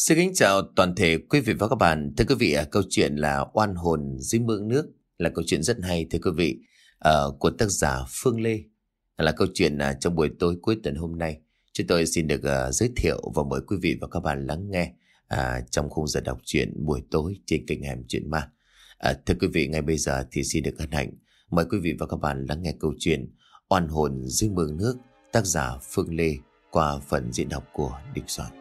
Xin kính chào toàn thể quý vị và các bạn. Thưa quý vị, à, câu chuyện là Oan hồn dưới mương nước là câu chuyện rất hay thưa quý vị uh, của tác giả Phương Lê. Là câu chuyện uh, trong buổi tối cuối tuần hôm nay. Chúng tôi xin được uh, giới thiệu và mời quý vị và các bạn lắng nghe uh, trong khung giờ đọc truyện buổi tối trên kênh Hẻm Chuyện Ma. Uh, thưa quý vị, ngay bây giờ thì xin được hân hạnh mời quý vị và các bạn lắng nghe câu chuyện Oan hồn dưới mương nước tác giả Phương Lê qua phần diễn đọc của Đinh Soạn.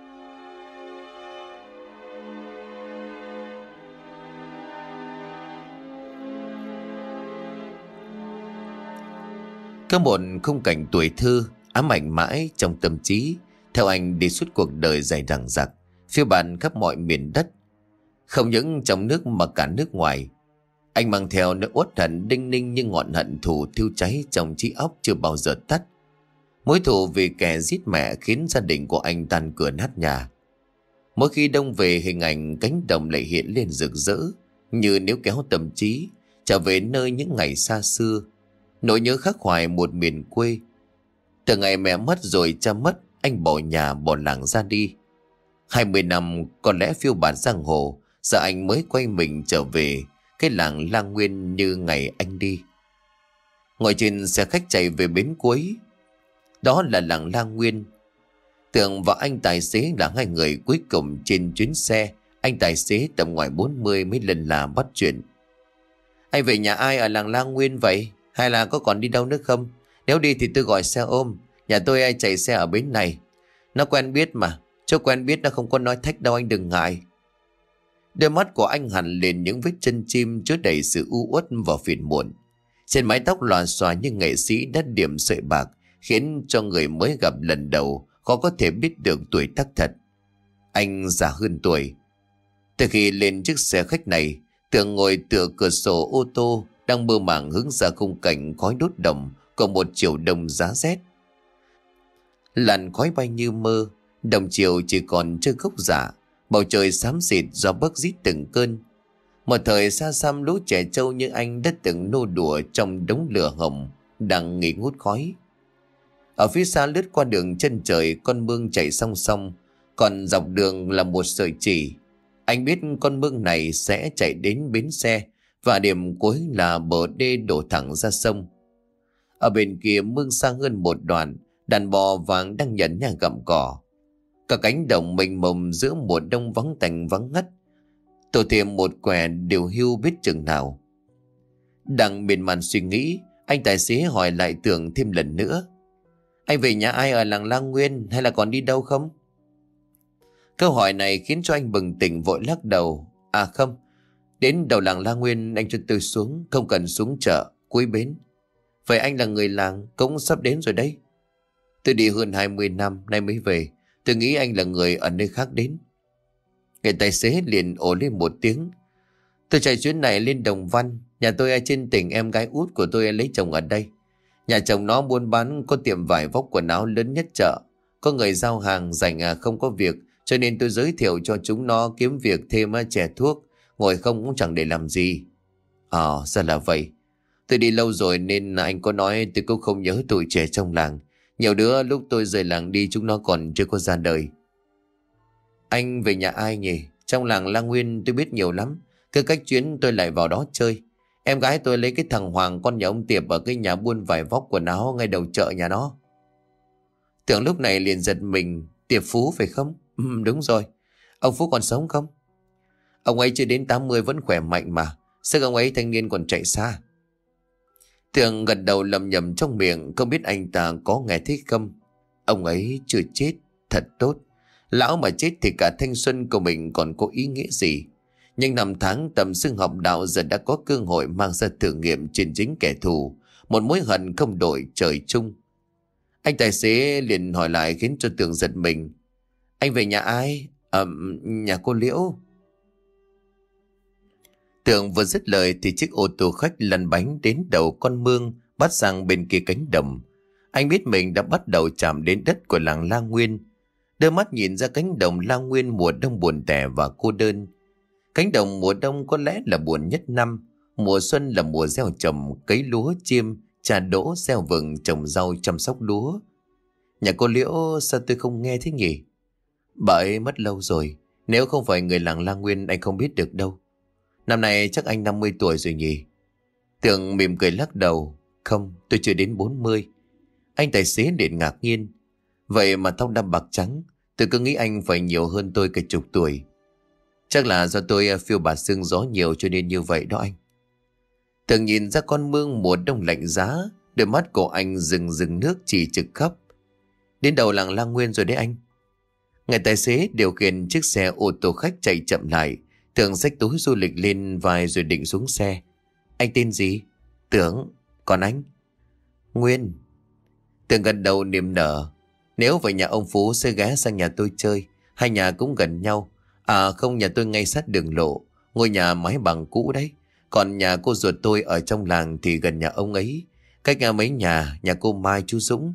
Có một khung cảnh tuổi thơ ám ảnh mãi trong tâm trí theo anh đi suốt cuộc đời dài đằng dặc phiêu bản khắp mọi miền đất không những trong nước mà cả nước ngoài anh mang theo nỗi uất hận đinh ninh như ngọn hận thù thiêu cháy trong trí óc chưa bao giờ tắt mối thù vì kẻ giết mẹ khiến gia đình của anh tan cửa nát nhà mỗi khi đông về hình ảnh cánh đồng lại hiện lên rực rỡ như nếu kéo tâm trí trở về nơi những ngày xa xưa Nỗi nhớ khắc khoải một miền quê Từ ngày mẹ mất rồi cha mất Anh bỏ nhà bỏ làng ra đi 20 năm có lẽ phiêu bạt giang hồ Giờ anh mới quay mình trở về Cái làng lang nguyên như ngày anh đi Ngồi trên xe khách chạy về bến cuối Đó là làng lang nguyên Tường và anh tài xế là hai người cuối cùng trên chuyến xe Anh tài xế tầm ngoài 40 mới lần là bắt chuyện Anh về nhà ai ở làng lang nguyên vậy? Hay là có còn đi đâu nữa không? Nếu đi thì tôi gọi xe ôm. Nhà tôi ai chạy xe ở bến này. Nó quen biết mà. Chỗ quen biết nó không có nói thách đâu anh đừng ngại. Đôi mắt của anh hẳn lên những vết chân chim chứa đầy sự u uất và phiền muộn. Trên mái tóc lòa xòa như nghệ sĩ đã điểm sợi bạc khiến cho người mới gặp lần đầu khó có thể biết được tuổi tác thật. Anh già hơn tuổi. Từ khi lên chiếc xe khách này, tường ngồi tựa cửa sổ ô tô đang mơ màng hướng ra khung cảnh khói đốt đồng còn một chiều đông giá rét. Làn khói bay như mơ, đồng chiều chỉ còn chưa gốc giả, bầu trời xám xịt do bấc rít từng cơn. Một thời xa xăm lũ trẻ trâu như anh đã từng nô đùa trong đống lửa hồng, đang nghỉ ngút khói. Ở phía xa lướt qua đường chân trời con mương chảy song song, còn dọc đường là một sợi chỉ. Anh biết con mương này sẽ chạy đến bến xe, và điểm cuối là bờ đê đổ thẳng ra sông. Ở bên kia mương sang hơn một đoạn, đàn bò vàng đang nhẫn nhà gặm cỏ. Cả cánh đồng mênh mông giữa mùa đông vắng tành vắng ngắt. Tổ thêm một quẻ điều hưu biết chừng nào. Đang miền màn suy nghĩ, anh tài xế hỏi lại tưởng thêm lần nữa. Anh về nhà ai ở làng Lang Nguyên hay là còn đi đâu không? Câu hỏi này khiến cho anh bừng tỉnh vội lắc đầu. À không, Đến đầu làng La Nguyên anh cho tôi xuống Không cần xuống chợ cuối bến Vậy anh là người làng cũng sắp đến rồi đấy Tôi đi hơn 20 năm Nay mới về Tôi nghĩ anh là người ở nơi khác đến Người tài xế liền ổ lên một tiếng Tôi chạy chuyến này lên Đồng Văn Nhà tôi ở trên tỉnh em gái út của tôi lấy chồng ở đây Nhà chồng nó buôn bán có tiệm vải vóc quần áo lớn nhất chợ Có người giao hàng dành à không có việc Cho nên tôi giới thiệu cho chúng nó kiếm việc thêm à, chè thuốc Ngồi không cũng chẳng để làm gì Ờ à, ra là vậy Tôi đi lâu rồi nên anh có nói tôi cũng không nhớ tuổi trẻ trong làng Nhiều đứa lúc tôi rời làng đi chúng nó còn chưa có ra đời Anh về nhà ai nhỉ? Trong làng La Nguyên tôi biết nhiều lắm Cứ cách chuyến tôi lại vào đó chơi Em gái tôi lấy cái thằng Hoàng con nhà ông Tiệp ở cái nhà buôn vải vóc quần áo ngay đầu chợ nhà nó. Tưởng lúc này liền giật mình, Tiệp Phú phải không? Ừ, đúng rồi. Ông Phú còn sống không? Ông ấy chưa đến 80 vẫn khỏe mạnh mà Sức ông ấy thanh niên còn chạy xa Tường gật đầu lầm nhầm trong miệng Không biết anh ta có nghe thấy không Ông ấy chưa chết Thật tốt Lão mà chết thì cả thanh xuân của mình còn có ý nghĩa gì Nhưng năm tháng tầm xương học đạo Giờ đã có cơ hội mang ra thử nghiệm Trên chính kẻ thù Một mối hận không đổi trời chung Anh tài xế liền hỏi lại Khiến cho tường giật mình Anh về nhà ai? Ờ, nhà cô Liễu Tường vừa dứt lời thì chiếc ô tô khách lăn bánh đến đầu con mương bắt sang bên kia cánh đồng. Anh biết mình đã bắt đầu chạm đến đất của làng La Nguyên. đôi mắt nhìn ra cánh đồng La Nguyên mùa đông buồn tẻ và cô đơn. Cánh đồng mùa đông có lẽ là buồn nhất năm. Mùa xuân là mùa gieo trồng, cấy lúa, chiêm, trà đỗ, gieo vừng, trồng rau, chăm sóc lúa. Nhà cô Liễu sao tôi không nghe thế nhỉ? Bà ấy mất lâu rồi. Nếu không phải người làng La Nguyên anh không biết được đâu. Năm nay chắc anh 50 tuổi rồi nhỉ? Tường mỉm cười lắc đầu. Không, tôi chưa đến 40. Anh tài xế liền ngạc nhiên. Vậy mà tóc đã bạc trắng. Tôi cứ nghĩ anh phải nhiều hơn tôi cả chục tuổi. Chắc là do tôi à, phiêu bà sương gió nhiều cho nên như vậy đó anh. Tường nhìn ra con mương mùa đông lạnh giá. Đôi mắt của anh rừng rừng nước chỉ trực khắp. Đến đầu làng lang nguyên rồi đấy anh. Ngài tài xế điều khiển chiếc xe ô tô khách chạy chậm lại Tường sách túi du lịch lên vài rồi định xuống xe. Anh tên gì? Tưởng. Còn anh? Nguyên. Tường gần đầu niềm nở. Nếu về nhà ông Phú sẽ ghé sang nhà tôi chơi. Hai nhà cũng gần nhau. À không nhà tôi ngay sát đường lộ. Ngôi nhà mái bằng cũ đấy. Còn nhà cô ruột tôi ở trong làng thì gần nhà ông ấy. Cách nhà mấy nhà, nhà cô Mai chú Dũng.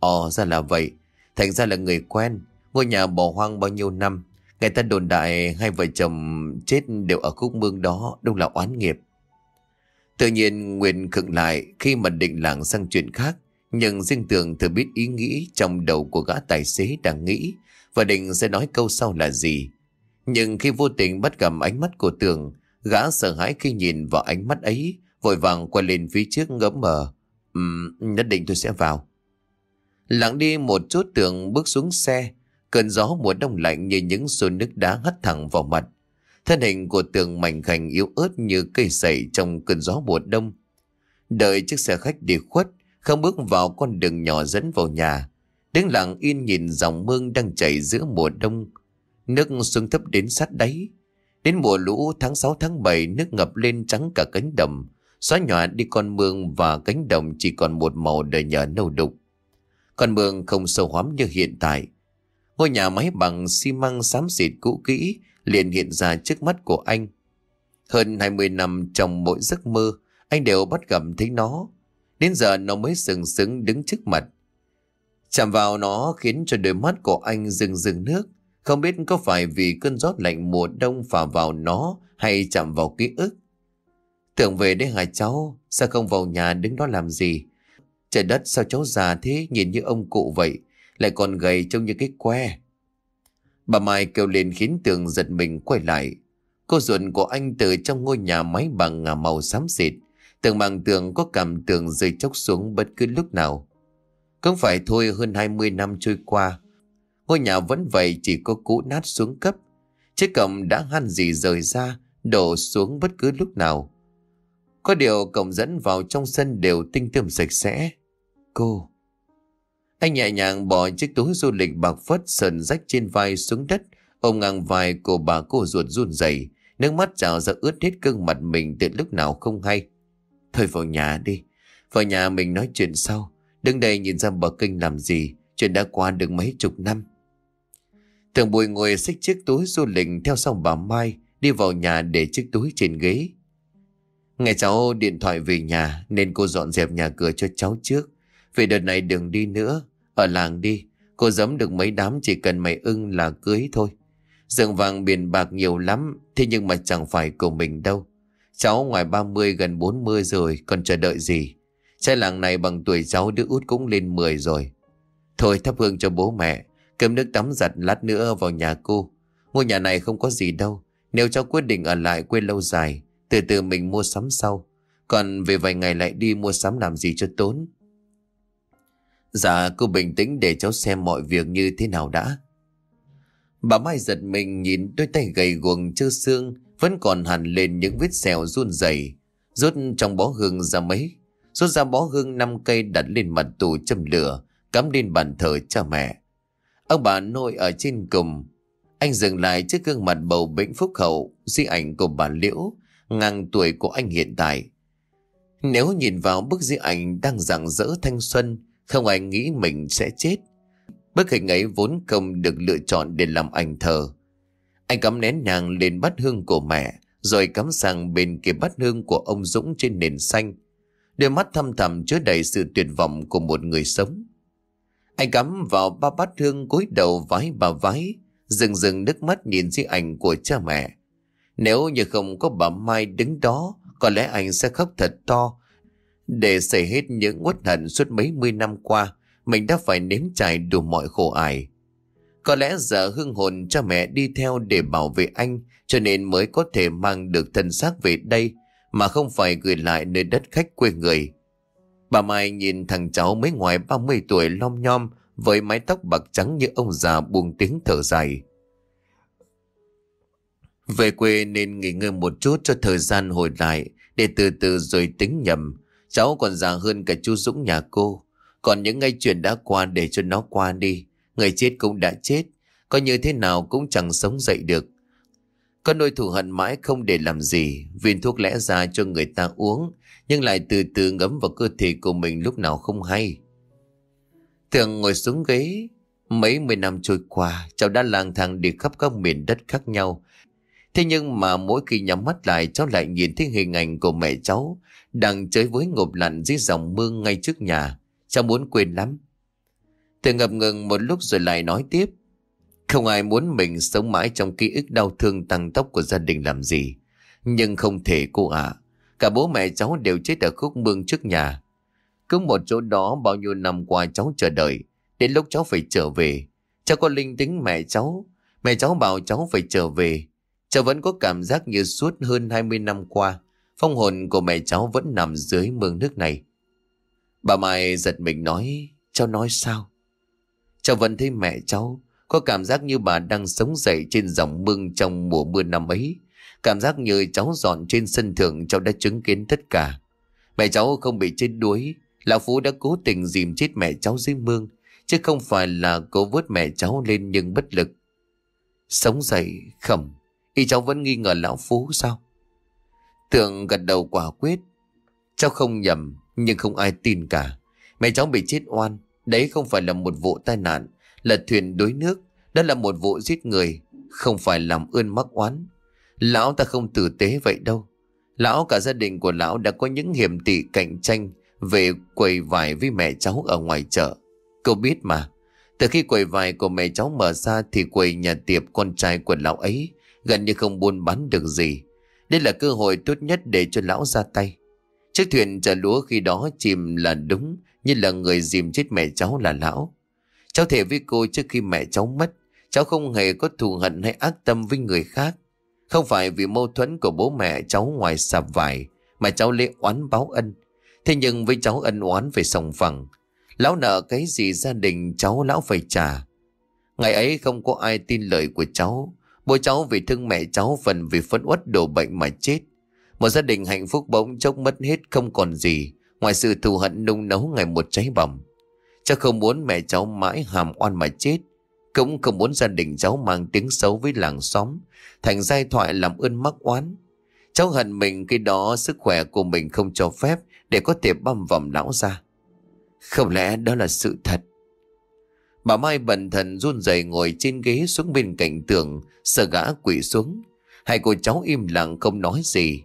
Ồ ra là vậy. Thành ra là người quen. Ngôi nhà bỏ hoang bao nhiêu năm. Người ta đồn đại hai vợ chồng chết đều ở khúc mương đó đúng là oán nghiệp. Tự nhiên Nguyên khựng lại khi mà định làng sang chuyện khác. Nhưng riêng tường thừa biết ý nghĩ trong đầu của gã tài xế đang nghĩ và định sẽ nói câu sau là gì. Nhưng khi vô tình bắt gặp ánh mắt của tường, gã sợ hãi khi nhìn vào ánh mắt ấy, vội vàng quay lên phía trước ngẫm mờ. Ừm, um, nhất định tôi sẽ vào. Lặng đi một chút tường bước xuống xe, Cơn gió mùa đông lạnh như những xô nước đá hắt thẳng vào mặt. Thân hình của tường mảnh khảnh yếu ớt như cây sậy trong cơn gió mùa đông. Đợi chiếc xe khách đi khuất, không bước vào con đường nhỏ dẫn vào nhà. Đứng lặng yên nhìn dòng mương đang chảy giữa mùa đông. Nước xuống thấp đến sát đáy. Đến mùa lũ tháng 6 tháng 7 nước ngập lên trắng cả cánh đồng. Xóa nhỏ đi con mương và cánh đồng chỉ còn một màu đầy nhờ nâu đục. Con mương không sâu hóm như hiện tại. Ngôi nhà máy bằng xi măng xám xịt cũ kỹ liền hiện ra trước mắt của anh. Hơn 20 năm trong mỗi giấc mơ, anh đều bắt gặp thấy nó. Đến giờ nó mới sừng sững đứng trước mặt. Chạm vào nó khiến cho đôi mắt của anh rừng rừng nước. Không biết có phải vì cơn gió lạnh mùa đông phả vào nó hay chạm vào ký ức. Tưởng về đây hả cháu, sao không vào nhà đứng đó làm gì? Trời đất sao cháu già thế nhìn như ông cụ vậy? lại còn gầy trông như cái que. Bà Mai kêu lên khiến tường giật mình quay lại. Cô ruột của anh từ trong ngôi nhà máy bằng màu xám xịt. Tường bằng tường có cảm tường rơi chốc xuống bất cứ lúc nào. Không phải thôi hơn 20 năm trôi qua. Ngôi nhà vẫn vậy chỉ có cũ nát xuống cấp. Chiếc cổng đã han gì rời ra, đổ xuống bất cứ lúc nào. Có điều cổng dẫn vào trong sân đều tinh tươm sạch sẽ. Cô, anh nhẹ nhàng bỏ chiếc túi du lịch bạc phất sờn rách trên vai xuống đất, ôm ngang vai của bà cô ruột run rẩy, nước mắt trào ra ướt hết gương mặt mình từ lúc nào không hay. Thôi vào nhà đi, vào nhà mình nói chuyện sau, đứng đây nhìn ra bờ kinh làm gì, chuyện đã qua được mấy chục năm. Thường bùi ngồi xách chiếc túi du lịch theo sau bà Mai, đi vào nhà để chiếc túi trên ghế. Ngày cháu điện thoại về nhà nên cô dọn dẹp nhà cửa cho cháu trước. vì đợt này đừng đi nữa, ở làng đi, cô giấm được mấy đám chỉ cần mày ưng là cưới thôi. Dượng vàng biển bạc nhiều lắm, thế nhưng mà chẳng phải của mình đâu. Cháu ngoài 30 gần 40 rồi, còn chờ đợi gì? Trai làng này bằng tuổi cháu đứa út cũng lên 10 rồi. Thôi thắp hương cho bố mẹ, cơm nước tắm giặt lát nữa vào nhà cô. Ngôi nhà này không có gì đâu, nếu cháu quyết định ở lại quê lâu dài, từ từ mình mua sắm sau. Còn về vài ngày lại đi mua sắm làm gì cho tốn. Dạ cô bình tĩnh để cháu xem mọi việc như thế nào đã Bà Mai giật mình nhìn đôi tay gầy guồng chưa xương Vẫn còn hẳn lên những vết sẹo run rẩy Rút trong bó hương ra mấy Rút ra bó hương 5 cây đặt lên mặt tù châm lửa Cắm lên bàn thờ cha mẹ Ông bà nội ở trên cùng Anh dừng lại trước gương mặt bầu bệnh phúc hậu Di ảnh của bà Liễu Ngang tuổi của anh hiện tại Nếu nhìn vào bức di ảnh đang rạng rỡ thanh xuân không ai nghĩ mình sẽ chết Bức hình ấy vốn không được lựa chọn để làm ảnh thờ Anh cắm nén nhang lên bát hương của mẹ Rồi cắm sang bên kia bát hương của ông Dũng trên nền xanh Đôi mắt thăm thẳm chứa đầy sự tuyệt vọng của một người sống Anh cắm vào ba bát hương cúi đầu vái bà vái Dừng dừng nước mắt nhìn di ảnh của cha mẹ Nếu như không có bà Mai đứng đó Có lẽ anh sẽ khóc thật to để xảy hết những uất hận suốt mấy mươi năm qua, mình đã phải nếm trải đủ mọi khổ ải. Có lẽ giờ hương hồn cho mẹ đi theo để bảo vệ anh cho nên mới có thể mang được thân xác về đây mà không phải gửi lại nơi đất khách quê người. Bà Mai nhìn thằng cháu mới ngoài 30 tuổi lom nhom với mái tóc bạc trắng như ông già buông tiếng thở dài. Về quê nên nghỉ ngơi một chút cho thời gian hồi lại để từ từ rồi tính nhầm. Cháu còn già hơn cả chú Dũng nhà cô Còn những ngay chuyện đã qua để cho nó qua đi Người chết cũng đã chết coi như thế nào cũng chẳng sống dậy được Con nỗi thủ hận mãi không để làm gì Viên thuốc lẽ ra cho người ta uống Nhưng lại từ từ ngấm vào cơ thể của mình lúc nào không hay Thường ngồi xuống ghế Mấy mươi năm trôi qua Cháu đã lang thang đi khắp các miền đất khác nhau Thế nhưng mà mỗi khi nhắm mắt lại cháu lại nhìn thấy hình ảnh của mẹ cháu đang chơi với ngộp lặn dưới dòng mương ngay trước nhà. Cháu muốn quên lắm. Thầy ngập ngừng một lúc rồi lại nói tiếp. Không ai muốn mình sống mãi trong ký ức đau thương tăng tốc của gia đình làm gì. Nhưng không thể cô ạ. Cả bố mẹ cháu đều chết ở khúc mương trước nhà. Cứ một chỗ đó bao nhiêu năm qua cháu chờ đợi. Đến lúc cháu phải trở về. Cháu có linh tính mẹ cháu. Mẹ cháu bảo cháu phải trở về. Cháu vẫn có cảm giác như suốt hơn 20 năm qua. Phong hồn của mẹ cháu vẫn nằm dưới mương nước này. Bà Mai giật mình nói, cháu nói sao? Cháu vẫn thấy mẹ cháu có cảm giác như bà đang sống dậy trên dòng mương trong mùa mưa năm ấy. Cảm giác như cháu dọn trên sân thượng cháu đã chứng kiến tất cả. Mẹ cháu không bị chết đuối, lão Phú đã cố tình dìm chết mẹ cháu dưới mương, chứ không phải là cố vớt mẹ cháu lên nhưng bất lực. Sống dậy, khẩm, y cháu vẫn nghi ngờ lão Phú sao? Tượng gật đầu quả quyết. Cháu không nhầm, nhưng không ai tin cả. Mẹ cháu bị chết oan. Đấy không phải là một vụ tai nạn, là thuyền đuối nước. Đó là một vụ giết người, không phải làm ơn mắc oán. Lão ta không tử tế vậy đâu. Lão cả gia đình của lão đã có những hiểm tị cạnh tranh về quầy vải với mẹ cháu ở ngoài chợ. Cậu biết mà, từ khi quầy vải của mẹ cháu mở ra thì quầy nhà tiệp con trai của lão ấy gần như không buôn bán được gì. Đây là cơ hội tốt nhất để cho lão ra tay. Chiếc thuyền chở lúa khi đó chìm là đúng, như là người dìm chết mẹ cháu là lão. Cháu thề với cô trước khi mẹ cháu mất, cháu không hề có thù hận hay ác tâm với người khác. Không phải vì mâu thuẫn của bố mẹ cháu ngoài sạp vải, mà cháu lễ oán báo ân. Thế nhưng với cháu ân oán về sòng phẳng, lão nợ cái gì gia đình cháu lão phải trả. Ngày ấy không có ai tin lời của cháu, Bố cháu vì thương mẹ cháu phần vì phấn uất đổ bệnh mà chết. Một gia đình hạnh phúc bỗng chốc mất hết không còn gì ngoài sự thù hận nung nấu ngày một cháy bỏng. Cháu không muốn mẹ cháu mãi hàm oan mà chết. Cũng không muốn gia đình cháu mang tiếng xấu với làng xóm, thành giai thoại làm ơn mắc oán. Cháu hận mình khi đó sức khỏe của mình không cho phép để có thể băm vòng lão ra. Không lẽ đó là sự thật? Bà Mai bần thần run rẩy ngồi trên ghế xuống bên cạnh tường, sợ gã quỷ xuống. Hai cô cháu im lặng không nói gì.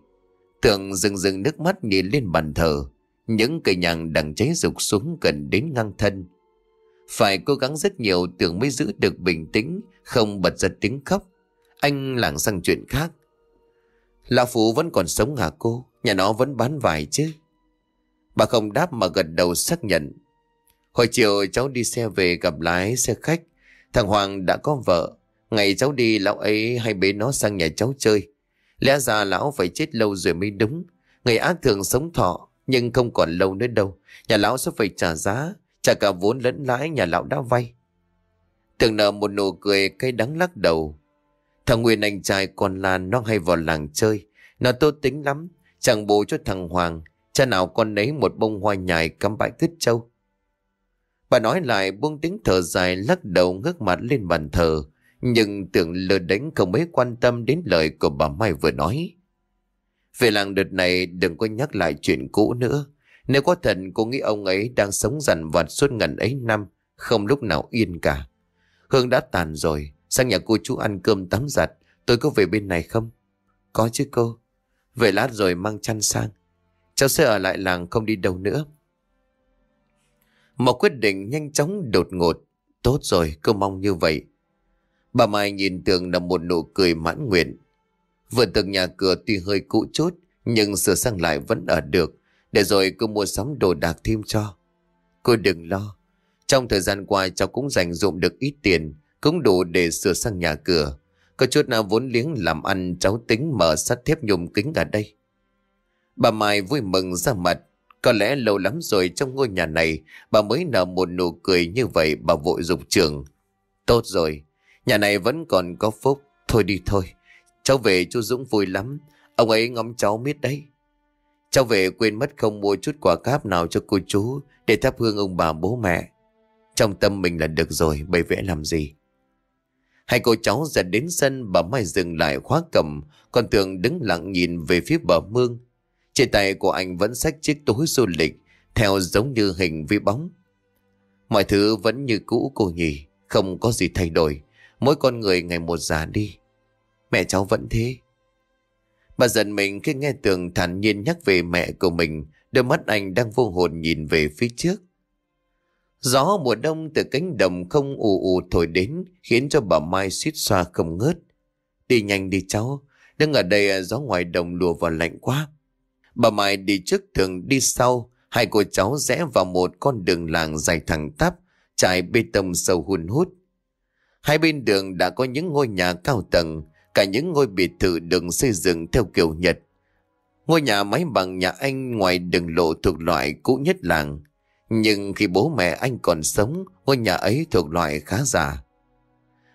Tường dừng dừng nước mắt nhìn lên bàn thờ. Những cây nhàng đằng cháy rục xuống gần đến ngang thân. Phải cố gắng rất nhiều tường mới giữ được bình tĩnh, không bật ra tiếng khóc. Anh lảng sang chuyện khác. Lão Phú vẫn còn sống hả cô? Nhà nó vẫn bán vải chứ? Bà không đáp mà gật đầu xác nhận Hồi chiều cháu đi xe về gặp lái xe khách. Thằng Hoàng đã có vợ. Ngày cháu đi lão ấy hay bế nó sang nhà cháu chơi. Lẽ ra lão phải chết lâu rồi mới đúng. Người ác thường sống thọ nhưng không còn lâu nữa đâu. Nhà lão sẽ phải trả giá. Trả cả vốn lẫn lãi nhà lão đã vay. Tường nở một nụ cười cay đắng lắc đầu. Thằng Nguyên anh trai còn là nó hay vào làng chơi. Nó tốt tính lắm. Chẳng bố cho thằng Hoàng. Cha nào con nấy một bông hoa nhài cắm bãi cứt trâu. Bà nói lại buông tiếng thở dài lắc đầu ngước mặt lên bàn thờ. Nhưng tưởng lừa đánh không mấy quan tâm đến lời của bà Mai vừa nói. Về làng đợt này đừng có nhắc lại chuyện cũ nữa. Nếu có thật cô nghĩ ông ấy đang sống rằn vặt suốt ngần ấy năm, không lúc nào yên cả. Hương đã tàn rồi, sang nhà cô chú ăn cơm tắm giặt, tôi có về bên này không? Có chứ cô. Về lát rồi mang chăn sang. Cháu sẽ ở lại làng không đi đâu nữa. Một quyết định nhanh chóng đột ngột. Tốt rồi, cứ mong như vậy. Bà Mai nhìn tường là một nụ cười mãn nguyện. vừa tường nhà cửa tuy hơi cũ chút nhưng sửa sang lại vẫn ở được. Để rồi cô mua sắm đồ đạc thêm cho. Cô đừng lo. Trong thời gian qua cháu cũng dành dụng được ít tiền, cũng đủ để sửa sang nhà cửa. Có chút nào vốn liếng làm ăn cháu tính mở sắt thép nhôm kính ở đây. Bà Mai vui mừng ra mặt có lẽ lâu lắm rồi trong ngôi nhà này bà mới nở một nụ cười như vậy bà vội dục trường. Tốt rồi, nhà này vẫn còn có phúc. Thôi đi thôi, cháu về chú Dũng vui lắm. Ông ấy ngắm cháu biết đấy. Cháu về quên mất không mua chút quà cáp nào cho cô chú để thắp hương ông bà bố mẹ. Trong tâm mình là được rồi, bày vẽ làm gì. Hai cô cháu dần đến sân bà Mai dừng lại khóa cầm Còn Tường đứng lặng nhìn về phía bờ mương trên tay của anh vẫn xách chiếc túi du lịch Theo giống như hình vi bóng Mọi thứ vẫn như cũ cô nhỉ Không có gì thay đổi Mỗi con người ngày một già đi Mẹ cháu vẫn thế Bà giận mình khi nghe Tường thản nhiên nhắc về mẹ của mình Đôi mắt anh đang vô hồn nhìn về phía trước Gió mùa đông từ cánh đồng không ù ù thổi đến Khiến cho bà Mai suýt xoa không ngớt Đi nhanh đi cháu Đứng ở đây gió ngoài đồng lùa vào lạnh quá Bà Mai đi trước thường đi sau, hai cô cháu rẽ vào một con đường làng dài thẳng tắp, trải bê tông sâu hun hút. Hai bên đường đã có những ngôi nhà cao tầng, cả những ngôi biệt thự được xây dựng theo kiểu Nhật. Ngôi nhà máy bằng nhà anh ngoài đường lộ thuộc loại cũ nhất làng. Nhưng khi bố mẹ anh còn sống, ngôi nhà ấy thuộc loại khá già.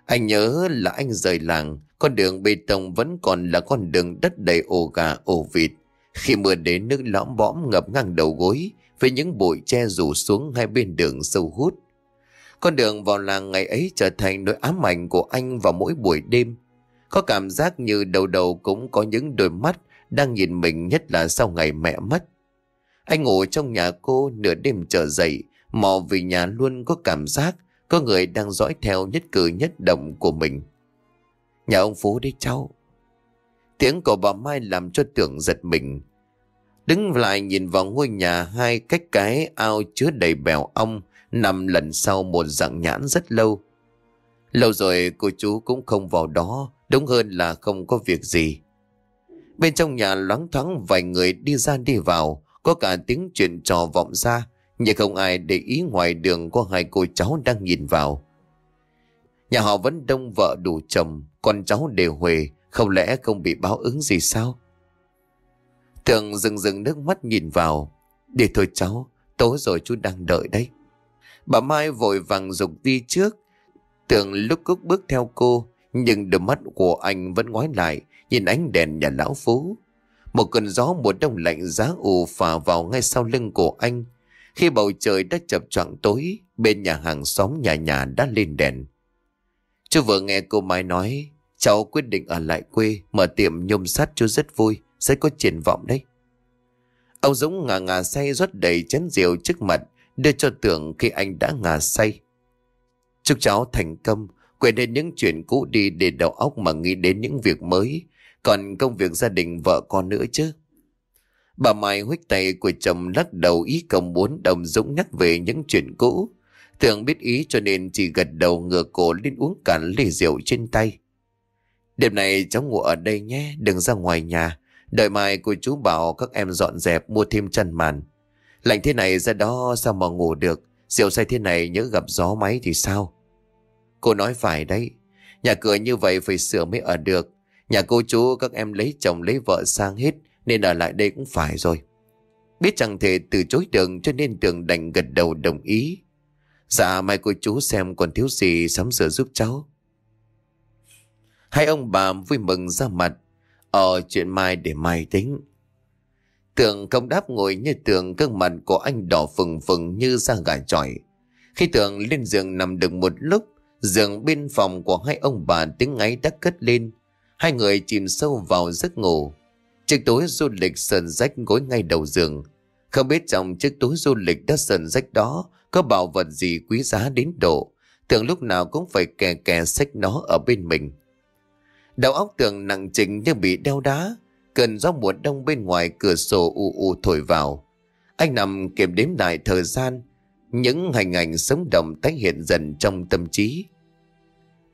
Anh nhớ là anh rời làng, con đường bê tông vẫn còn là con đường đất đầy ổ gà ổ vịt. Khi mưa đến nước lõm bõm ngập ngang đầu gối Với những bụi tre rủ xuống hai bên đường sâu hút Con đường vào làng ngày ấy trở thành nỗi ám ảnh của anh vào mỗi buổi đêm Có cảm giác như đầu đầu cũng có những đôi mắt Đang nhìn mình nhất là sau ngày mẹ mất Anh ngủ trong nhà cô nửa đêm trở dậy Mò vì nhà luôn có cảm giác Có người đang dõi theo nhất cử nhất động của mình Nhà ông Phú đấy cháu Tiếng của bà Mai làm cho tưởng giật mình Đứng lại nhìn vào ngôi nhà hai cách cái ao chứa đầy bèo ong nằm lần sau một dạng nhãn rất lâu. Lâu rồi cô chú cũng không vào đó, đúng hơn là không có việc gì. Bên trong nhà loáng thoáng vài người đi ra đi vào, có cả tiếng chuyện trò vọng ra, nhưng không ai để ý ngoài đường có hai cô cháu đang nhìn vào. Nhà họ vẫn đông vợ đủ chồng, con cháu đều huề, không lẽ không bị báo ứng gì sao? Tường rừng rừng nước mắt nhìn vào. Để thôi cháu, tối rồi chú đang đợi đấy. Bà Mai vội vàng dục đi trước. Tường lúc cúc bước theo cô, nhưng đôi mắt của anh vẫn ngoái lại, nhìn ánh đèn nhà lão phú. Một cơn gió mùa đông lạnh giá ù phả vào ngay sau lưng của anh. Khi bầu trời đã chập choạng tối, bên nhà hàng xóm nhà nhà đã lên đèn. Chú vừa nghe cô Mai nói, cháu quyết định ở lại quê, mở tiệm nhôm sắt chú rất vui sẽ có triển vọng đấy. Ông Dũng ngà ngà say rót đầy chén rượu trước mặt đưa cho tưởng khi anh đã ngà say. Chúc cháu thành công, quên đến những chuyện cũ đi để đầu óc mà nghĩ đến những việc mới, còn công việc gia đình vợ con nữa chứ. Bà Mai huých tay của chồng lắc đầu ý công muốn đồng Dũng nhắc về những chuyện cũ. Tưởng biết ý cho nên chỉ gật đầu ngửa cổ lên uống cạn ly rượu trên tay. Đêm này cháu ngủ ở đây nhé, đừng ra ngoài nhà. Đợi mai cô chú bảo các em dọn dẹp mua thêm chăn màn. Lạnh thế này ra đó sao mà ngủ được. Rượu say thế này nhớ gặp gió máy thì sao? Cô nói phải đấy. Nhà cửa như vậy phải sửa mới ở được. Nhà cô chú các em lấy chồng lấy vợ sang hết nên ở lại đây cũng phải rồi. Biết chẳng thể từ chối đường cho nên tường đành gật đầu đồng ý. Dạ mai cô chú xem còn thiếu gì sắm sửa giúp cháu. Hai ông bà vui mừng ra mặt Ờ chuyện mai để mai tính Tường công đáp ngồi như tường gương mặt của anh đỏ phừng phừng như da gà trọi Khi tường lên giường nằm được một lúc Giường bên phòng của hai ông bà tiếng ngáy đã cất lên Hai người chìm sâu vào giấc ngủ Chiếc túi du lịch sờn rách gối ngay đầu giường Không biết trong chiếc túi du lịch đã sờn rách đó Có bảo vật gì quý giá đến độ Tường lúc nào cũng phải kè kè sách nó ở bên mình Đầu óc tường nặng trịch như bị đeo đá. Cơn gió mùa đông bên ngoài cửa sổ u u thổi vào. Anh nằm kiểm đếm lại thời gian. Những hình ảnh sống động tái hiện dần trong tâm trí.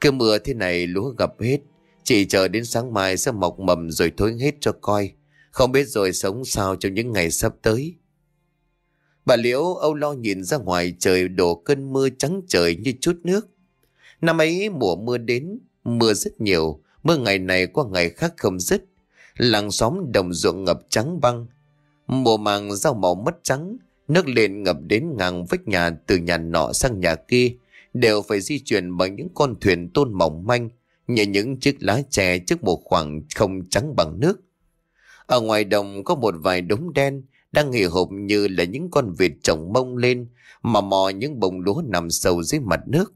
Cơn mưa thế này lúa gặp hết. Chỉ chờ đến sáng mai sẽ mọc mầm rồi thối hết cho coi. Không biết rồi sống sao trong những ngày sắp tới. Bà Liễu âu lo nhìn ra ngoài trời đổ cơn mưa trắng trời như chút nước. Năm ấy mùa mưa đến, mưa rất nhiều, Mưa ngày này qua ngày khác không dứt Làng xóm đồng ruộng ngập trắng băng Mùa màng rau màu mất trắng Nước lên ngập đến ngang vách nhà Từ nhà nọ sang nhà kia Đều phải di chuyển bằng những con thuyền tôn mỏng manh Như những chiếc lá chè trước một khoảng không trắng bằng nước Ở ngoài đồng có một vài đống đen Đang hì hộp như là những con vịt trồng mông lên Mà mò những bông lúa nằm sâu dưới mặt nước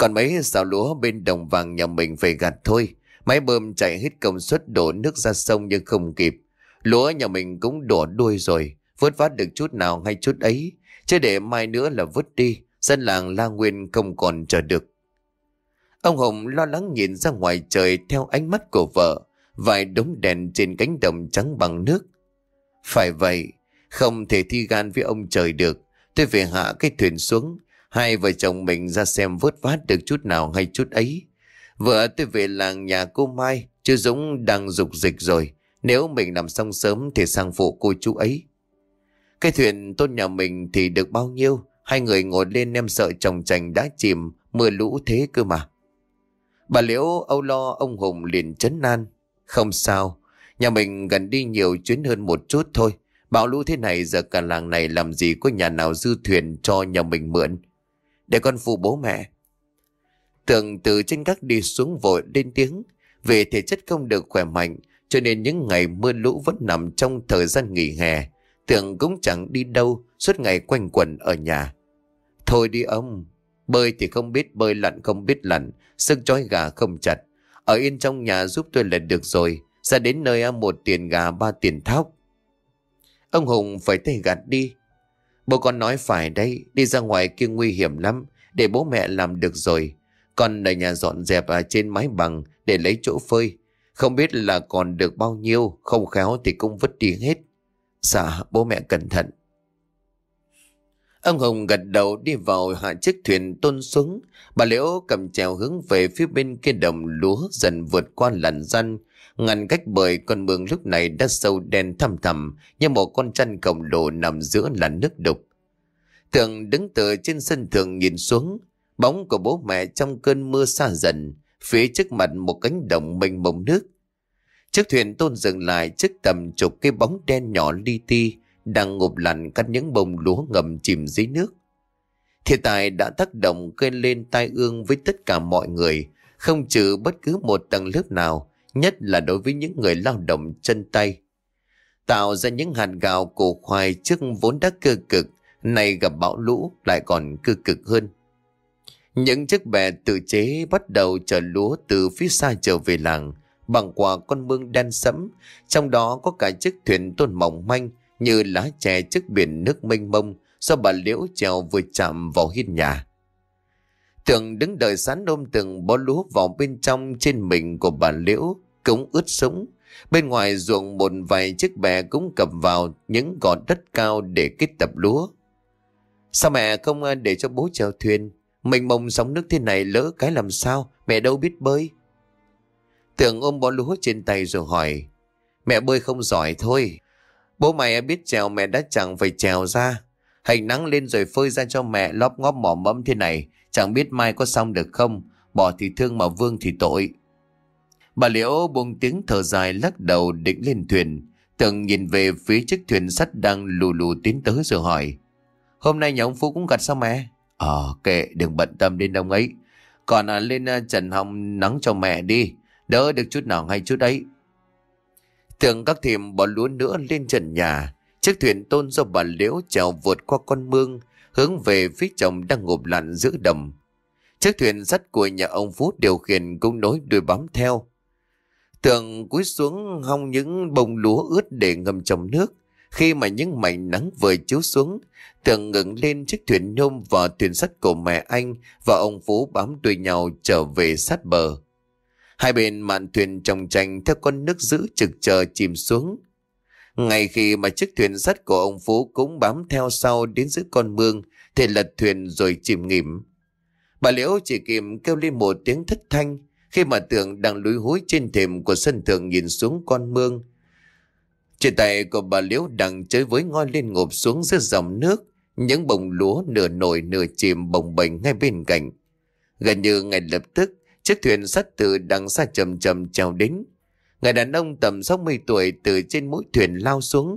còn mấy xào lúa bên đồng vàng nhà mình về gặt thôi. Máy bơm chạy hết công suất đổ nước ra sông nhưng không kịp. Lúa nhà mình cũng đổ đuôi rồi. Vớt vát được chút nào hay chút ấy. Chứ để mai nữa là vứt đi. Dân làng La Nguyên không còn chờ được. Ông Hồng lo lắng nhìn ra ngoài trời theo ánh mắt của vợ. Vài đống đèn trên cánh đồng trắng bằng nước. Phải vậy, không thể thi gan với ông trời được. Tôi về hạ cái thuyền xuống Hai vợ chồng mình ra xem vớt vát được chút nào hay chút ấy. Vợ tôi về làng nhà cô Mai, chứ Dũng đang dục dịch rồi. Nếu mình làm xong sớm thì sang phụ cô chú ấy. Cái thuyền tôn nhà mình thì được bao nhiêu? Hai người ngồi lên em sợ chồng chành đã chìm, mưa lũ thế cơ mà. Bà Liễu âu lo ông Hùng liền chấn nan. Không sao, nhà mình gần đi nhiều chuyến hơn một chút thôi. Bão lũ thế này giờ cả làng này làm gì có nhà nào dư thuyền cho nhà mình mượn. Để con phụ bố mẹ Tường từ trên gác đi xuống vội lên tiếng Vì thể chất không được khỏe mạnh Cho nên những ngày mưa lũ vẫn nằm trong thời gian nghỉ hè Tường cũng chẳng đi đâu Suốt ngày quanh quẩn ở nhà Thôi đi ông Bơi thì không biết bơi lặn không biết lặn Sức chói gà không chặt Ở yên trong nhà giúp tôi là được rồi Ra đến nơi một tiền gà ba tiền thóc Ông Hùng phải tay gạt đi Bố con nói phải đấy, đi ra ngoài kia nguy hiểm lắm, để bố mẹ làm được rồi. Con ở nhà dọn dẹp ở trên mái bằng để lấy chỗ phơi. Không biết là còn được bao nhiêu, không khéo thì cũng vứt đi hết. Dạ, bố mẹ cẩn thận. Ông Hùng gật đầu đi vào hạ chiếc thuyền tôn xuống. Bà Liễu cầm chèo hướng về phía bên kia đồng lúa dần vượt qua làn răn Ngăn cách bởi con mương lúc này đã sâu đen thăm thầm như một con chăn khổng lồ nằm giữa làn nước đục. Tường đứng từ trên sân thường nhìn xuống, bóng của bố mẹ trong cơn mưa xa dần, phía trước mặt một cánh đồng mênh mông nước. Chiếc thuyền tôn dừng lại trước tầm chục cái bóng đen nhỏ li ti đang ngụp lặn cắt những bông lúa ngầm chìm dưới nước. Thiên tài đã tác động cơn lên tai ương với tất cả mọi người, không trừ bất cứ một tầng lớp nào, nhất là đối với những người lao động chân tay. Tạo ra những hạt gạo củ khoai trước vốn đã cơ cực, này gặp bão lũ lại còn cơ cực hơn. Những chiếc bè tự chế bắt đầu chở lúa từ phía xa trở về làng, bằng qua con mương đen sẫm, trong đó có cả chiếc thuyền tôn mỏng manh như lá chè trước biển nước mênh mông do bà Liễu trèo vừa chạm vào hiên nhà. Tường đứng đợi sẵn ôm từng bó lúa vào bên trong trên mình của bà Liễu, cũng ướt sũng. Bên ngoài ruộng một vài chiếc bè cũng cầm vào những gọt đất cao để kết tập lúa. Sao mẹ không à, để cho bố chèo thuyền? Mình mông sóng nước thế này lỡ cái làm sao? Mẹ đâu biết bơi. Tường ôm bó lúa trên tay rồi hỏi. Mẹ bơi không giỏi thôi. Bố mày à biết trèo mẹ đã chẳng phải trèo ra. Hành nắng lên rồi phơi ra cho mẹ lóp ngóp mỏ mẫm thế này. Chẳng biết mai có xong được không Bỏ thì thương mà vương thì tội Bà Liễu buông tiếng thở dài lắc đầu định lên thuyền tưởng nhìn về phía chiếc thuyền sắt đang lù lù tiến tới rồi hỏi Hôm nay nhà ông Phú cũng gặt sao mẹ? Ờ kệ đừng bận tâm đến ông ấy Còn à, lên à, trần hồng nắng cho mẹ đi Đỡ được chút nào hay chút ấy tưởng các thìm bỏ lúa nữa lên trần nhà Chiếc thuyền tôn do bà Liễu trèo vượt qua con mương hướng về phía chồng đang ngụp lặn giữa đầm. Chiếc thuyền sắt của nhà ông Phú điều khiển cũng nối đuôi bám theo. Tường cúi xuống hong những bông lúa ướt để ngâm trong nước. Khi mà những mảnh nắng vừa chiếu xuống, Tường ngừng lên chiếc thuyền nhôm và thuyền sắt của mẹ anh và ông Phú bám đuôi nhau trở về sát bờ. Hai bên mạn thuyền trồng tranh theo con nước giữ trực chờ chìm xuống. Ngay khi mà chiếc thuyền sắt của ông Phú cũng bám theo sau đến giữa con mương thì lật thuyền rồi chìm nghỉm. Bà Liễu chỉ kịp kêu lên một tiếng thất thanh khi mà tượng đang lúi húi trên thềm của sân thượng nhìn xuống con mương. Trên tay của bà Liễu đang chơi với ngoi lên ngộp xuống giữa dòng nước, những bồng lúa nửa nổi nửa chìm bồng bềnh ngay bên cạnh. Gần như ngay lập tức, chiếc thuyền sắt từ đằng xa chầm chầm trèo đến, Người đàn ông tầm 60 tuổi từ trên mũi thuyền lao xuống.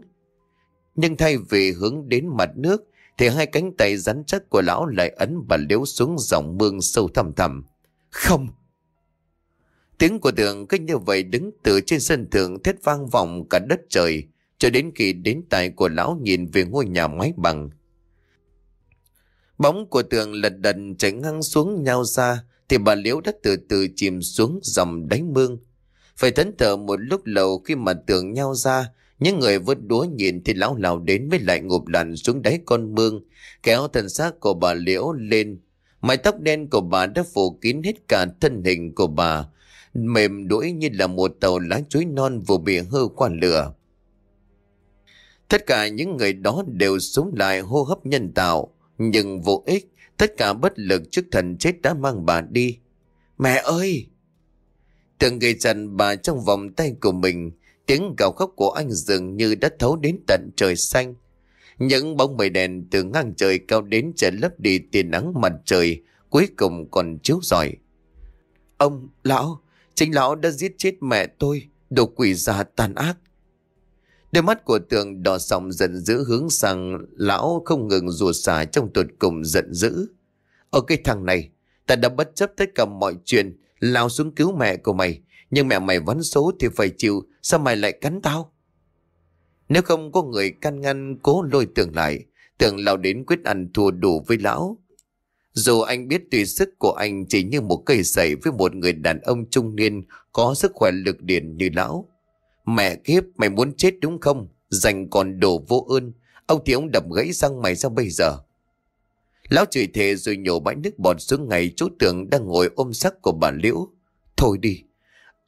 Nhưng thay vì hướng đến mặt nước, thì hai cánh tay rắn chắc của lão lại ấn và liếu xuống dòng mương sâu thẳm thẳm. Không! Tiếng của tường cứ như vậy đứng từ trên sân thượng thét vang vọng cả đất trời, cho đến khi đến tay của lão nhìn về ngôi nhà máy bằng. Bóng của tường lật đật chạy ngang xuống nhau ra, thì bà liễu đã từ từ chìm xuống dòng đáy mương. Phải thẫn thờ một lúc lâu khi mà tưởng nhau ra, những người vớt đúa nhìn thì lão lào đến với lại ngụp lặn xuống đáy con mương, kéo thân xác của bà Liễu lên. Mái tóc đen của bà đã phủ kín hết cả thân hình của bà, mềm đuối như là một tàu lá chuối non vừa bị hư qua lửa. Tất cả những người đó đều sống lại hô hấp nhân tạo, nhưng vô ích, tất cả bất lực trước thần chết đã mang bà đi. Mẹ ơi! từng gây dần bà trong vòng tay của mình, tiếng gào khóc của anh dường như đã thấu đến tận trời xanh. Những bóng mây đèn từ ngang trời cao đến trời lấp đi tia nắng mặt trời, cuối cùng còn chiếu rọi. Ông, lão, chính lão đã giết chết mẹ tôi, đồ quỷ già tàn ác. Đôi mắt của tường đỏ sòng giận dữ hướng sang lão không ngừng rủa xả trong tột cùng giận dữ. Ở cái thằng này, ta đã bất chấp tất cả mọi chuyện, lao xuống cứu mẹ của mày. Nhưng mẹ mày vắn số thì phải chịu, sao mày lại cắn tao? Nếu không có người can ngăn cố lôi tưởng lại, tưởng lao đến quyết ăn thua đủ với lão. Dù anh biết tùy sức của anh chỉ như một cây sậy với một người đàn ông trung niên có sức khỏe lực điển như lão. Mẹ kiếp mày muốn chết đúng không? Dành còn đồ vô ơn. Ông thì ông đập gãy răng mày sao bây giờ? Lão chửi thề rồi nhổ bãi nước bọt xuống ngày chú tưởng đang ngồi ôm sắc của bà Liễu. Thôi đi,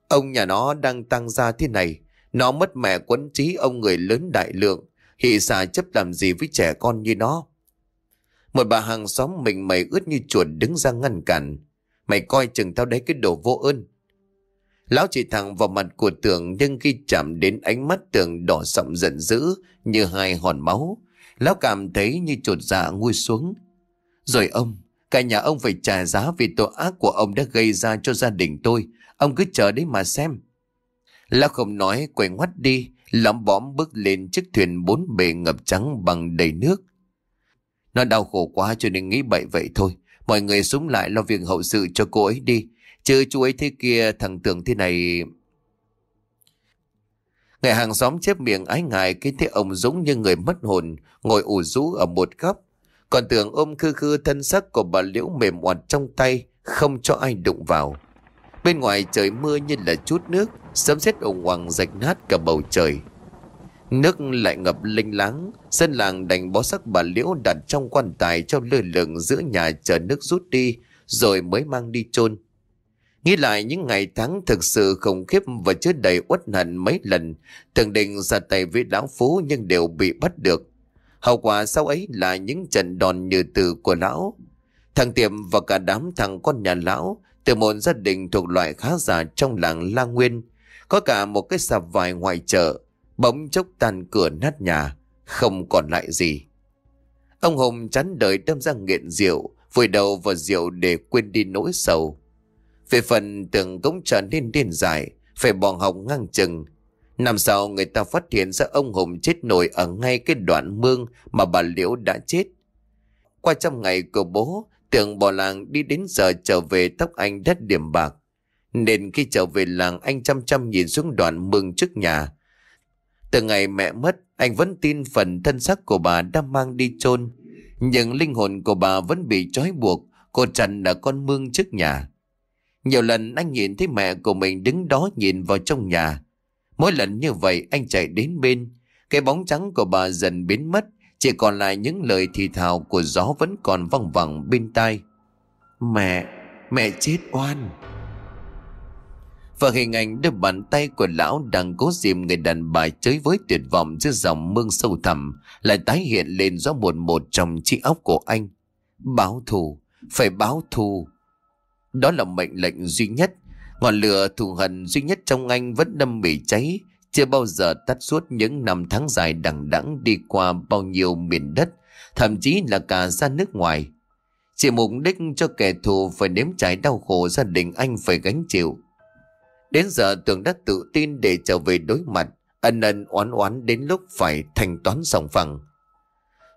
ông nhà nó đang tăng ra thế này. Nó mất mẹ quấn trí ông người lớn đại lượng. Hị xà chấp làm gì với trẻ con như nó. Một bà hàng xóm mình mày ướt như chuột đứng ra ngăn cản. Mày coi chừng tao đấy cái đồ vô ơn. Lão chỉ thẳng vào mặt của tưởng nhưng khi chạm đến ánh mắt tưởng đỏ sậm giận dữ như hai hòn máu. Lão cảm thấy như chuột dạ nguôi xuống. Rồi ông, cả nhà ông phải trả giá vì tội ác của ông đã gây ra cho gia đình tôi. Ông cứ chờ đấy mà xem. Lão không nói quay ngoắt đi, lắm bõm bước lên chiếc thuyền bốn bề ngập trắng bằng đầy nước. Nó đau khổ quá cho nên nghĩ bậy vậy thôi. Mọi người súng lại lo việc hậu sự cho cô ấy đi. Chứ chú ấy thế kia thằng tưởng thế này... Người hàng xóm chép miệng ái ngại khi thấy ông Dũng như người mất hồn, ngồi ủ rũ ở một góc, còn tưởng ôm khư khư thân sắc của bà Liễu mềm oặt trong tay Không cho ai đụng vào Bên ngoài trời mưa như là chút nước Sấm sét ủng hoàng rạch nát cả bầu trời Nước lại ngập linh láng Dân làng đành bó sắc bà Liễu đặt trong quan tài Cho lơ lửng giữa nhà chờ nước rút đi Rồi mới mang đi chôn Nghĩ lại những ngày tháng thực sự khủng khiếp và chứa đầy uất hận mấy lần, tưởng định ra tay với lão phú nhưng đều bị bắt được. Hậu quả sau ấy là những trận đòn như từ của lão. Thằng Tiệm và cả đám thằng con nhà lão từ một gia đình thuộc loại khá giả trong làng La Nguyên. Có cả một cái sạp vải ngoài chợ, bỗng chốc tan cửa nát nhà, không còn lại gì. Ông Hùng chán đời đâm ra nghiện rượu, vùi đầu vào rượu để quên đi nỗi sầu. Về phần tưởng cũng trở nên điên dài phải bỏ học ngang chừng, Năm sau người ta phát hiện ra ông Hùng chết nổi ở ngay cái đoạn mương mà bà Liễu đã chết. Qua trăm ngày của bố, tưởng bỏ làng đi đến giờ trở về tóc anh đất điểm bạc. Nên khi trở về làng anh chăm chăm nhìn xuống đoạn mương trước nhà. Từ ngày mẹ mất, anh vẫn tin phần thân xác của bà đã mang đi chôn Nhưng linh hồn của bà vẫn bị trói buộc, cô trần ở con mương trước nhà. Nhiều lần anh nhìn thấy mẹ của mình đứng đó nhìn vào trong nhà. Mỗi lần như vậy anh chạy đến bên, cái bóng trắng của bà dần biến mất, chỉ còn lại những lời thì thào của gió vẫn còn văng vẳng bên tai. Mẹ, mẹ chết oan. Và hình ảnh đôi bàn tay của lão đang cố dìm người đàn bà chơi với tuyệt vọng dưới dòng mương sâu thẳm lại tái hiện lên rõ buồn một trong trí óc của anh. Báo thù, phải báo thù. Đó là mệnh lệnh duy nhất Ngọn lửa thù hận duy nhất trong anh vẫn đâm bị cháy, chưa bao giờ tắt suốt những năm tháng dài đằng đẵng đi qua bao nhiêu miền đất, thậm chí là cả ra nước ngoài. Chỉ mục đích cho kẻ thù phải nếm trải đau khổ gia đình anh phải gánh chịu. Đến giờ Tường đã tự tin để trở về đối mặt, ân ân oán oán đến lúc phải thanh toán sòng phẳng.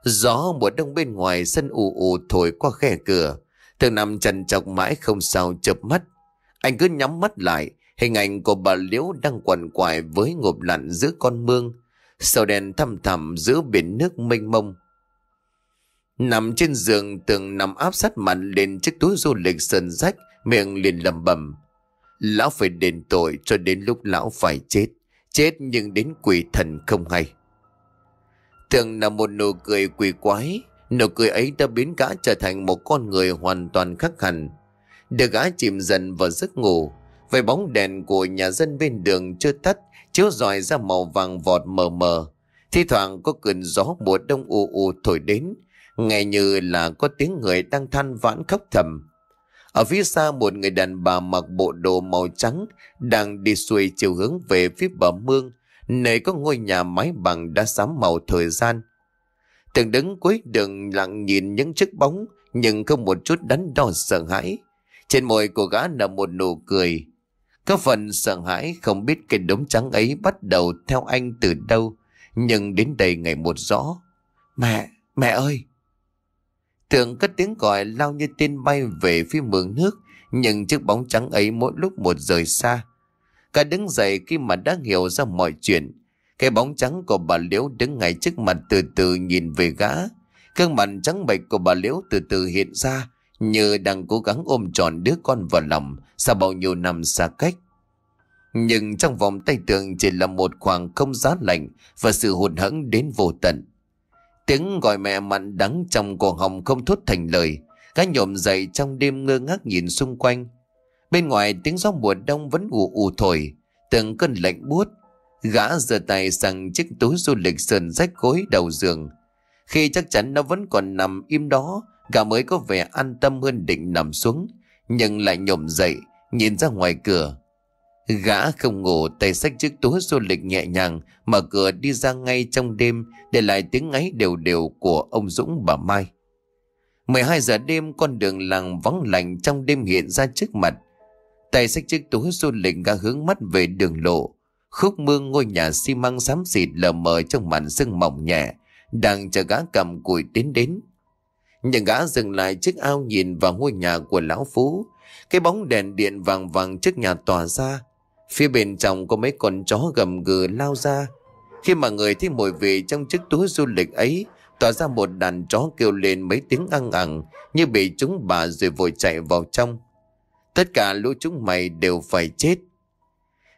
Gió mùa đông bên ngoài sân ù ù thổi qua khe cửa, Tường nằm trần trọc mãi không sao chợp mắt anh cứ nhắm mắt lại, hình ảnh của bà Liễu đang quằn quại với ngộp lặn giữa con mương, sầu đèn thăm thẳm giữa biển nước mênh mông. Nằm trên giường tường nằm áp sát mặt lên chiếc túi du lịch sơn rách, miệng liền lầm bầm. Lão phải đền tội cho đến lúc lão phải chết, chết nhưng đến quỷ thần không hay. Tường là một nụ cười quỷ quái, nụ cười ấy đã biến cả trở thành một con người hoàn toàn khác hẳn, được gã chìm dần vào giấc ngủ Về bóng đèn của nhà dân bên đường chưa tắt Chiếu rọi ra màu vàng vọt mờ mờ Thi thoảng có cơn gió mùa đông ù ù thổi đến Nghe như là có tiếng người đang than vãn khóc thầm Ở phía xa một người đàn bà mặc bộ đồ màu trắng Đang đi xuôi chiều hướng về phía bờ mương Nơi có ngôi nhà mái bằng đã xám màu thời gian Từng đứng cuối đường lặng nhìn những chiếc bóng Nhưng không một chút đánh đo sợ hãi trên môi của gã là một nụ cười. Các phần sợ hãi không biết cái đống trắng ấy bắt đầu theo anh từ đâu. Nhưng đến đây ngày một rõ. Mẹ, mẹ ơi! Tường cất tiếng gọi lao như tên bay về phía mường nước. Nhưng chiếc bóng trắng ấy mỗi lúc một rời xa. Cả đứng dậy khi mà đã hiểu ra mọi chuyện. Cái bóng trắng của bà Liễu đứng ngay trước mặt từ từ nhìn về gã. Cơn mặt trắng bệch của bà Liễu từ từ hiện ra như đang cố gắng ôm tròn đứa con vào lòng Sau bao nhiêu năm xa cách Nhưng trong vòng tay tường chỉ là một khoảng không giá lạnh Và sự hụt hẫng đến vô tận Tiếng gọi mẹ mặn đắng trong cổ họng không thốt thành lời Cá nhộm dậy trong đêm ngơ ngác nhìn xung quanh Bên ngoài tiếng gió mùa đông vẫn ù ù thổi Từng cơn lạnh buốt Gã giơ tay sang chiếc túi du lịch sờn rách gối đầu giường Khi chắc chắn nó vẫn còn nằm im đó gã mới có vẻ an tâm hơn định nằm xuống Nhưng lại nhổm dậy Nhìn ra ngoài cửa Gã không ngủ tay sách chiếc túi du lịch nhẹ nhàng Mở cửa đi ra ngay trong đêm Để lại tiếng ngáy đều đều của ông Dũng bà Mai 12 giờ đêm con đường làng vắng lạnh trong đêm hiện ra trước mặt Tay sách chiếc túi du lịch gã hướng mắt về đường lộ Khúc mương ngôi nhà xi măng xám xịt lờ mờ trong màn sương mỏng nhẹ Đang chờ gã cầm cùi tiến đến nhưng gã dừng lại chiếc ao nhìn vào ngôi nhà của lão Phú. Cái bóng đèn điện vàng vàng trước nhà tỏa ra. Phía bên trong có mấy con chó gầm gừ lao ra. Khi mà người thấy mùi vị trong chiếc túi du lịch ấy, tỏa ra một đàn chó kêu lên mấy tiếng ăn ẳng như bị chúng bà rồi vội chạy vào trong. Tất cả lũ chúng mày đều phải chết.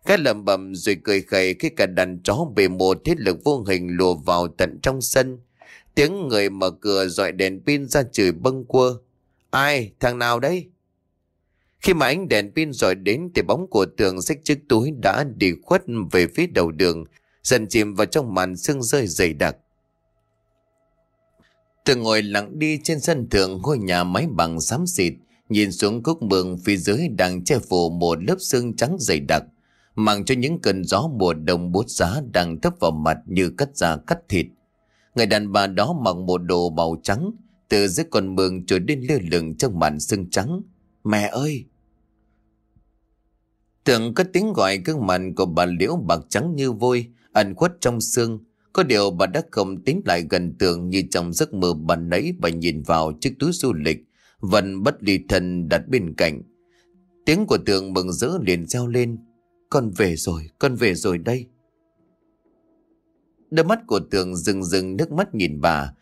Gã lầm bầm rồi cười khẩy khi cả đàn chó bị một thiết lực vô hình lùa vào tận trong sân. Tiếng người mở cửa dọi đèn pin ra chửi bâng quơ. Ai? Thằng nào đấy? Khi mà ánh đèn pin dọi đến thì bóng của tường xách chiếc túi đã đi khuất về phía đầu đường, dần chìm vào trong màn sương rơi dày đặc. Tường ngồi lặng đi trên sân thượng ngôi nhà máy bằng xám xịt, nhìn xuống cúc mường phía dưới đang che phủ một lớp sương trắng dày đặc, mang cho những cơn gió mùa đông bút giá đang thấp vào mặt như cắt da cắt thịt, Người đàn bà đó mặc một đồ màu trắng, từ dưới con mương trồi đến lơ lửng trong màn sương trắng. Mẹ ơi! Tưởng có tiếng gọi gương mặt của bà Liễu bạc trắng như vôi, ẩn khuất trong sương. Có điều bà đã không tính lại gần tường như trong giấc mơ bà nấy bà nhìn vào chiếc túi du lịch, vẫn bất ly thân đặt bên cạnh. Tiếng của tường mừng rỡ liền reo lên. Con về rồi, con về rồi đây. Đôi mắt của tường rừng rừng nước mắt nhìn bà.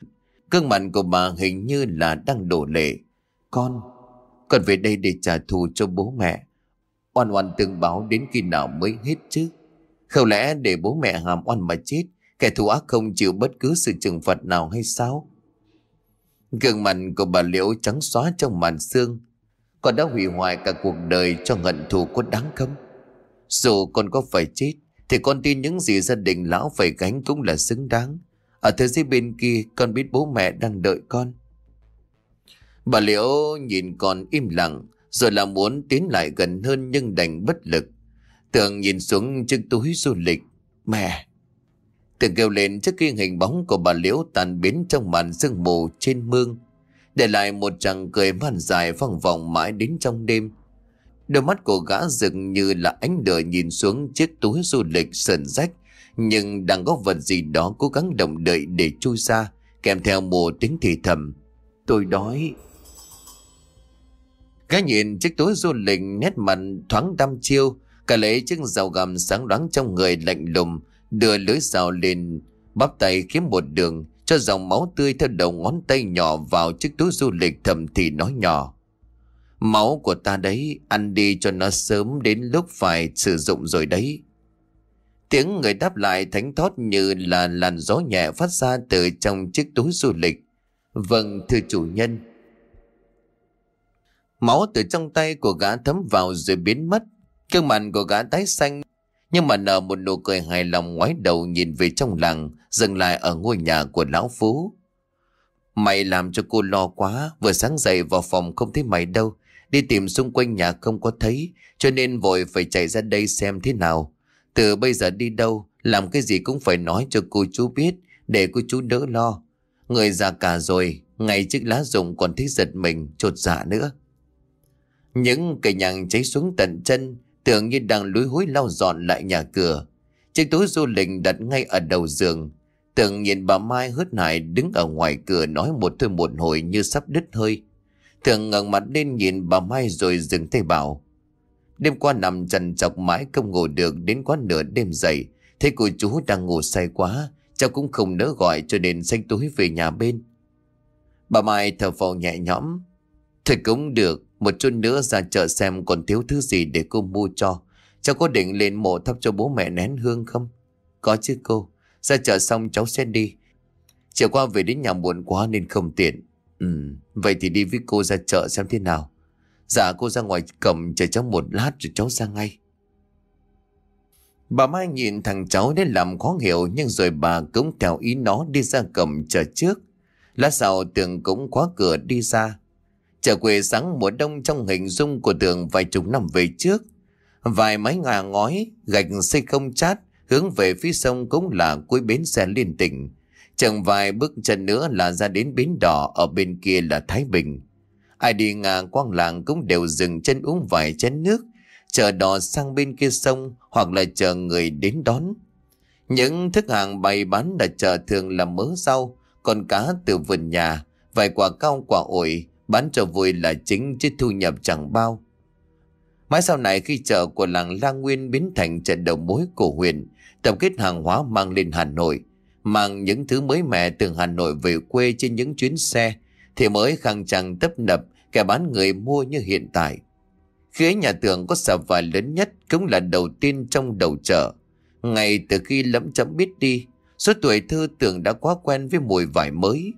Cương mặt của bà hình như là đang đổ lệ. Con, con về đây để trả thù cho bố mẹ. Oan oan từng báo đến khi nào mới hết chứ? Không lẽ để bố mẹ hàm oan mà chết, kẻ thù ác không chịu bất cứ sự trừng phạt nào hay sao? Gương mặt của bà Liễu trắng xóa trong màn xương. Con đã hủy hoại cả cuộc đời cho hận thù có đáng không? Dù con có phải chết, thì con tin những gì gia đình lão phải gánh cũng là xứng đáng Ở thế giới bên kia con biết bố mẹ đang đợi con Bà Liễu nhìn con im lặng Rồi là muốn tiến lại gần hơn nhưng đành bất lực Tường nhìn xuống chiếc túi du lịch Mẹ Tường kêu lên trước khi hình bóng của bà Liễu tàn biến trong màn sương mù trên mương Để lại một chàng cười man dài vòng vòng mãi đến trong đêm Đôi mắt của gã dựng như là ánh lửa nhìn xuống chiếc túi du lịch sờn rách Nhưng đang có vật gì đó cố gắng động đậy để chui ra Kèm theo một tiếng thì thầm Tôi đói Gã nhìn chiếc túi du lịch nét mặt thoáng đăm chiêu Cả lấy chiếc rào gầm sáng đoán trong người lạnh lùng Đưa lưới rào lên Bắp tay kiếm một đường Cho dòng máu tươi theo đầu ngón tay nhỏ vào chiếc túi du lịch thầm thì nói nhỏ Máu của ta đấy, ăn đi cho nó sớm đến lúc phải sử dụng rồi đấy. Tiếng người đáp lại thánh thót như là làn gió nhẹ phát ra từ trong chiếc túi du lịch. Vâng, thưa chủ nhân. Máu từ trong tay của gã thấm vào rồi biến mất. Cương mặt của gã tái xanh nhưng mà nở một nụ cười hài lòng ngoái đầu nhìn về trong làng, dừng lại ở ngôi nhà của lão Phú. Mày làm cho cô lo quá, vừa sáng dậy vào phòng không thấy mày đâu, Đi tìm xung quanh nhà không có thấy Cho nên vội phải chạy ra đây xem thế nào Từ bây giờ đi đâu Làm cái gì cũng phải nói cho cô chú biết Để cô chú đỡ lo Người già cả rồi Ngày chiếc lá rụng còn thích giật mình Chột dạ nữa Những cây nhàng cháy xuống tận chân Tưởng như đang lúi húi lau dọn lại nhà cửa Chiếc túi du lịch đặt ngay ở đầu giường Tưởng nhìn bà Mai hớt hải đứng ở ngoài cửa nói một thôi một hồi như sắp đứt hơi. Thường ngẩng mặt lên nhìn bà Mai rồi dừng tay bảo. Đêm qua nằm trần chọc mãi không ngủ được đến quá nửa đêm dậy. Thấy cô chú đang ngủ say quá, cháu cũng không nỡ gọi cho nên xanh túi về nhà bên. Bà Mai thở phào nhẹ nhõm. Thật cũng được, một chút nữa ra chợ xem còn thiếu thứ gì để cô mua cho. Cháu có định lên mộ thắp cho bố mẹ nén hương không? Có chứ cô, ra chợ xong cháu sẽ đi. Chiều qua về đến nhà muộn quá nên không tiện. Ừ, vậy thì đi với cô ra chợ xem thế nào. Dạ cô ra ngoài cầm chờ cháu một lát rồi cháu ra ngay. Bà Mai nhìn thằng cháu đến làm khó hiểu nhưng rồi bà cũng theo ý nó đi ra cầm chờ trước. Lát sau tường cũng khóa cửa đi ra. Chợ quê sáng mùa đông trong hình dung của tường vài chục năm về trước. Vài mái ngà ngói, gạch xây không chát, hướng về phía sông cũng là cuối bến xe liên tỉnh. Chẳng vài bước chân nữa là ra đến bến đỏ ở bên kia là Thái Bình. Ai đi ngang quang làng cũng đều dừng chân uống vài chén nước, chờ đò sang bên kia sông hoặc là chờ người đến đón. Những thức hàng bày bán là chợ thường là mớ rau, con cá từ vườn nhà, vài quả cao quả ổi, bán cho vui là chính chứ thu nhập chẳng bao. Mãi sau này khi chợ của làng Lang Nguyên biến thành chợ đầu mối của huyện, tập kết hàng hóa mang lên Hà Nội, mang những thứ mới mẻ từ Hà Nội về quê trên những chuyến xe thì mới khăng trăng tấp nập kẻ bán người mua như hiện tại. Khi ấy nhà tường có sạp vải lớn nhất cũng là đầu tiên trong đầu chợ. Ngay từ khi lẫm chấm biết đi, số tuổi thơ tường đã quá quen với mùi vải mới.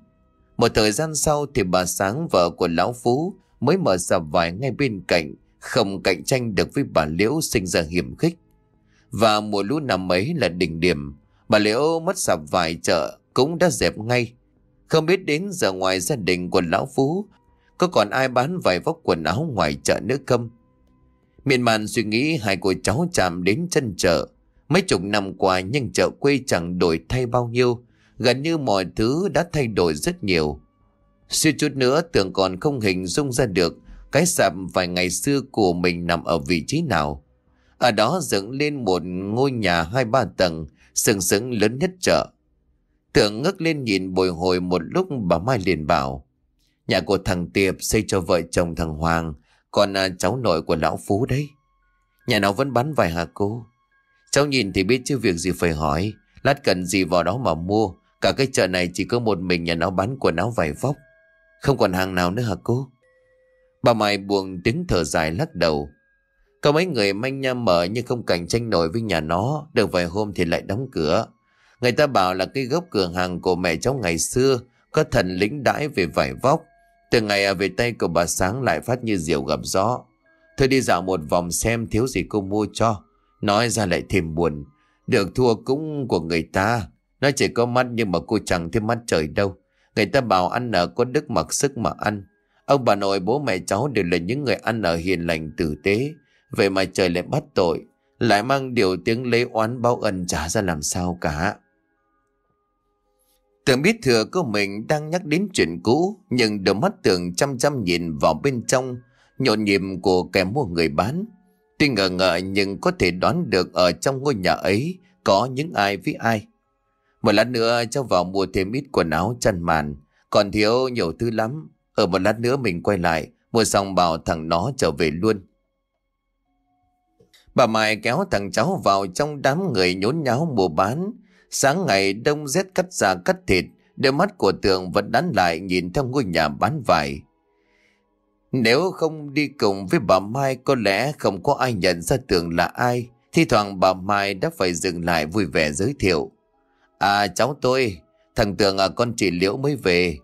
Một thời gian sau thì bà Sáng vợ của Lão Phú mới mở sạp vải ngay bên cạnh, không cạnh tranh được với bà Liễu sinh ra hiểm khích. Và mùa lũ năm ấy là đỉnh điểm, Bà Liễu mất sạp vài chợ cũng đã dẹp ngay. Không biết đến giờ ngoài gia đình của Lão Phú có còn ai bán vài vóc quần áo ngoài chợ nữa không? Miền màn suy nghĩ hai cô cháu chạm đến chân chợ. Mấy chục năm qua nhưng chợ quê chẳng đổi thay bao nhiêu. Gần như mọi thứ đã thay đổi rất nhiều. Suy chút nữa tưởng còn không hình dung ra được cái sạp vài ngày xưa của mình nằm ở vị trí nào. Ở đó dựng lên một ngôi nhà hai ba tầng sừng sững lớn nhất chợ. Tưởng ngước lên nhìn bồi hồi một lúc bà Mai liền bảo. Nhà của thằng Tiệp xây cho vợ chồng thằng Hoàng, còn à, cháu nội của lão Phú đấy. Nhà nào vẫn bán vài hả cô? Cháu nhìn thì biết chứ việc gì phải hỏi, lát cần gì vào đó mà mua. Cả cái chợ này chỉ có một mình nhà nó bán quần áo vải vóc. Không còn hàng nào nữa hả cô? Bà Mai buồn tiếng thở dài lắc đầu. Có mấy người manh nha mở nhưng không cạnh tranh nổi với nhà nó, được vài hôm thì lại đóng cửa. Người ta bảo là cái gốc cửa hàng của mẹ cháu ngày xưa có thần lính đãi về vải vóc. Từ ngày về tay của bà Sáng lại phát như diều gặp gió. Thôi đi dạo một vòng xem thiếu gì cô mua cho. Nói ra lại thêm buồn. Được thua cũng của người ta. Nó chỉ có mắt nhưng mà cô chẳng thêm mắt trời đâu. Người ta bảo ăn ở có đức mặc sức mà ăn. Ông bà nội bố mẹ cháu đều là những người ăn ở hiền lành tử tế. Vậy mà trời lại bắt tội Lại mang điều tiếng lấy oán báo ẩn trả ra làm sao cả Tưởng biết thừa của mình đang nhắc đến chuyện cũ Nhưng đôi mắt tưởng chăm chăm nhìn vào bên trong Nhộn nhịp của kẻ mua người bán Tuy ngờ ngợ nhưng có thể đoán được Ở trong ngôi nhà ấy có những ai với ai Một lát nữa cho vào mua thêm ít quần áo chăn màn Còn thiếu nhiều thứ lắm Ở một lát nữa mình quay lại Mua xong bảo thằng nó trở về luôn Bà Mai kéo thằng cháu vào trong đám người nhốn nháo mua bán. Sáng ngày đông rét cắt da cắt thịt, đôi mắt của tường vẫn đắn lại nhìn theo ngôi nhà bán vải. Nếu không đi cùng với bà Mai có lẽ không có ai nhận ra tường là ai. Thì thoảng bà Mai đã phải dừng lại vui vẻ giới thiệu. À cháu tôi, thằng Tường à con chị liễu mới về.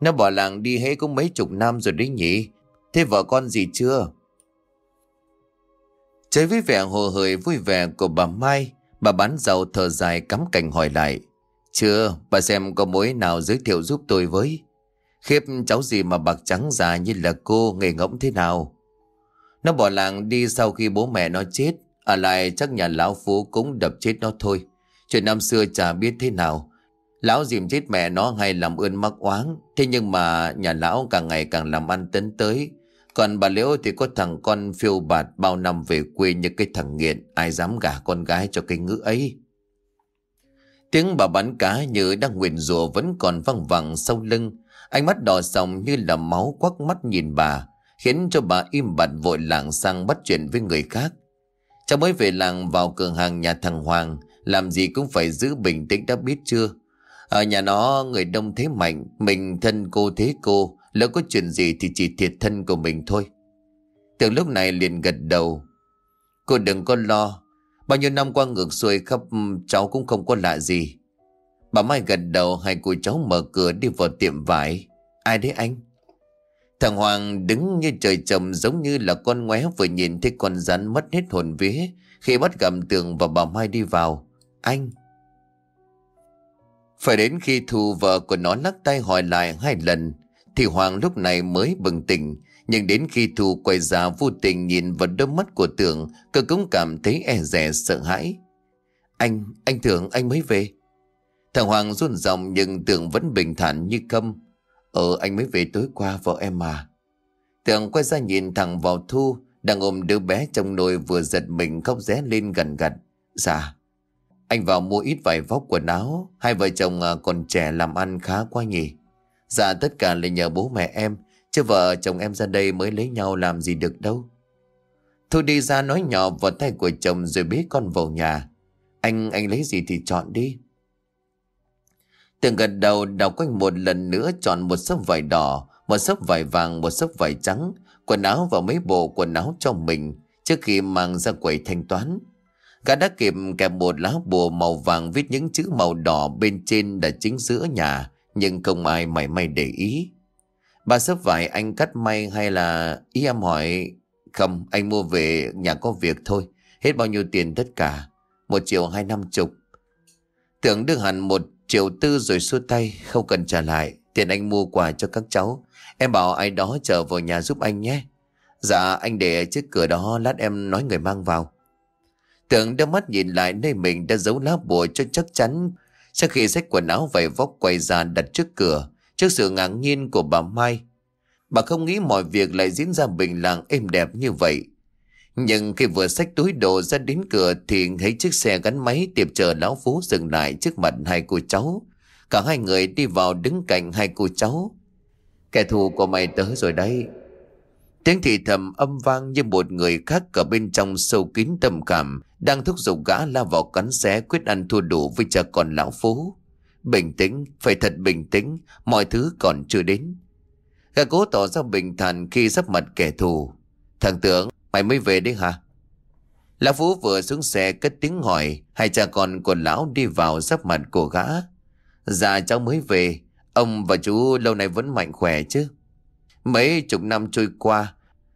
Nó bỏ làng đi hết cũng mấy chục năm rồi đấy nhỉ. Thế vợ con gì chưa? Chơi với vẻ hồ hởi vui vẻ của bà Mai Bà bán dầu thở dài cắm cành hỏi lại Chưa, bà xem có mối nào giới thiệu giúp tôi với Khiếp cháu gì mà bạc trắng già như là cô nghề ngỗng thế nào Nó bỏ làng đi sau khi bố mẹ nó chết Ở à lại chắc nhà lão phú cũng đập chết nó thôi Chuyện năm xưa chả biết thế nào Lão dìm chết mẹ nó hay làm ơn mắc oán Thế nhưng mà nhà lão càng ngày càng làm ăn tấn tới còn bà Liễu thì có thằng con phiêu bạt bao năm về quê như cái thằng nghiện, ai dám gả con gái cho cái ngữ ấy. Tiếng bà bán cá như đang nguyện rùa vẫn còn văng vẳng sau lưng, ánh mắt đỏ sòng như là máu quắc mắt nhìn bà, khiến cho bà im bặt vội lảng sang bắt chuyện với người khác. Cháu mới về làng vào cửa hàng nhà thằng Hoàng, làm gì cũng phải giữ bình tĩnh đã biết chưa. Ở nhà nó người đông thế mạnh, mình thân cô thế cô, Lỡ có chuyện gì thì chỉ thiệt thân của mình thôi Tưởng lúc này liền gật đầu Cô đừng có lo Bao nhiêu năm qua ngược xuôi khắp cháu cũng không có lạ gì Bà Mai gật đầu hai cô cháu mở cửa đi vào tiệm vải Ai đấy anh? Thằng Hoàng đứng như trời trầm giống như là con ngoé vừa nhìn thấy con rắn mất hết hồn vía Khi bắt gặp tường và bà Mai đi vào Anh Phải đến khi Thu vợ của nó lắc tay hỏi lại hai lần thì Hoàng lúc này mới bừng tỉnh Nhưng đến khi Thu quay ra vô tình nhìn vào đôi mắt của tường Cơ cũng cảm thấy e rè sợ hãi Anh, anh Tưởng anh mới về Thằng Hoàng run ròng nhưng tường vẫn bình thản như câm Ờ anh mới về tối qua vợ em mà tường quay ra nhìn thẳng vào Thu Đang ôm đứa bé trong nồi vừa giật mình khóc ré lên gần gật Dạ Anh vào mua ít vải vóc quần áo Hai vợ chồng à, còn trẻ làm ăn khá quá nhỉ Dạ tất cả là nhờ bố mẹ em Chứ vợ chồng em ra đây mới lấy nhau làm gì được đâu Thôi đi ra nói nhỏ vào tay của chồng rồi bế con vào nhà Anh, anh lấy gì thì chọn đi Tường gật đầu đào quanh một lần nữa chọn một sấp vải đỏ Một sấp vải vàng, một sấp vải trắng Quần áo và mấy bộ quần áo cho mình Trước khi mang ra quầy thanh toán Gã đã kịp kẹp một lá bùa màu vàng viết những chữ màu đỏ bên trên đã chính giữa nhà nhưng không ai mảy may để ý. Bà sắp vải anh cắt may hay là ý em hỏi Không anh mua về nhà có việc thôi Hết bao nhiêu tiền tất cả Một triệu hai năm chục Tưởng được hẳn một triệu tư rồi xua tay Không cần trả lại Tiền anh mua quà cho các cháu Em bảo ai đó chờ vào nhà giúp anh nhé Dạ anh để trước cửa đó Lát em nói người mang vào Tưởng đưa mắt nhìn lại nơi mình đã giấu lá bùa cho chắc chắn sau khi xách quần áo vầy vóc quay ra đặt trước cửa Trước sự ngạc nhiên của bà Mai Bà không nghĩ mọi việc lại diễn ra bình lặng êm đẹp như vậy Nhưng khi vừa xách túi đồ ra đến cửa Thì thấy chiếc xe gắn máy tiệp chờ lão phú dừng lại trước mặt hai cô cháu Cả hai người đi vào đứng cạnh hai cô cháu Kẻ thù của mày tới rồi đây Tiếng thì thầm âm vang như một người khác ở bên trong sâu kín tâm cảm đang thúc giục gã la vào cắn xé quyết ăn thua đủ với cha con lão phú. Bình tĩnh, phải thật bình tĩnh, mọi thứ còn chưa đến. Gã cố tỏ ra bình thản khi sắp mặt kẻ thù. Thằng tưởng, mày mới về đấy hả? Lão Phú vừa xuống xe cất tiếng hỏi, hai cha con của lão đi vào sắp mặt của gã. già dạ, cháu mới về, ông và chú lâu nay vẫn mạnh khỏe chứ. Mấy chục năm trôi qua,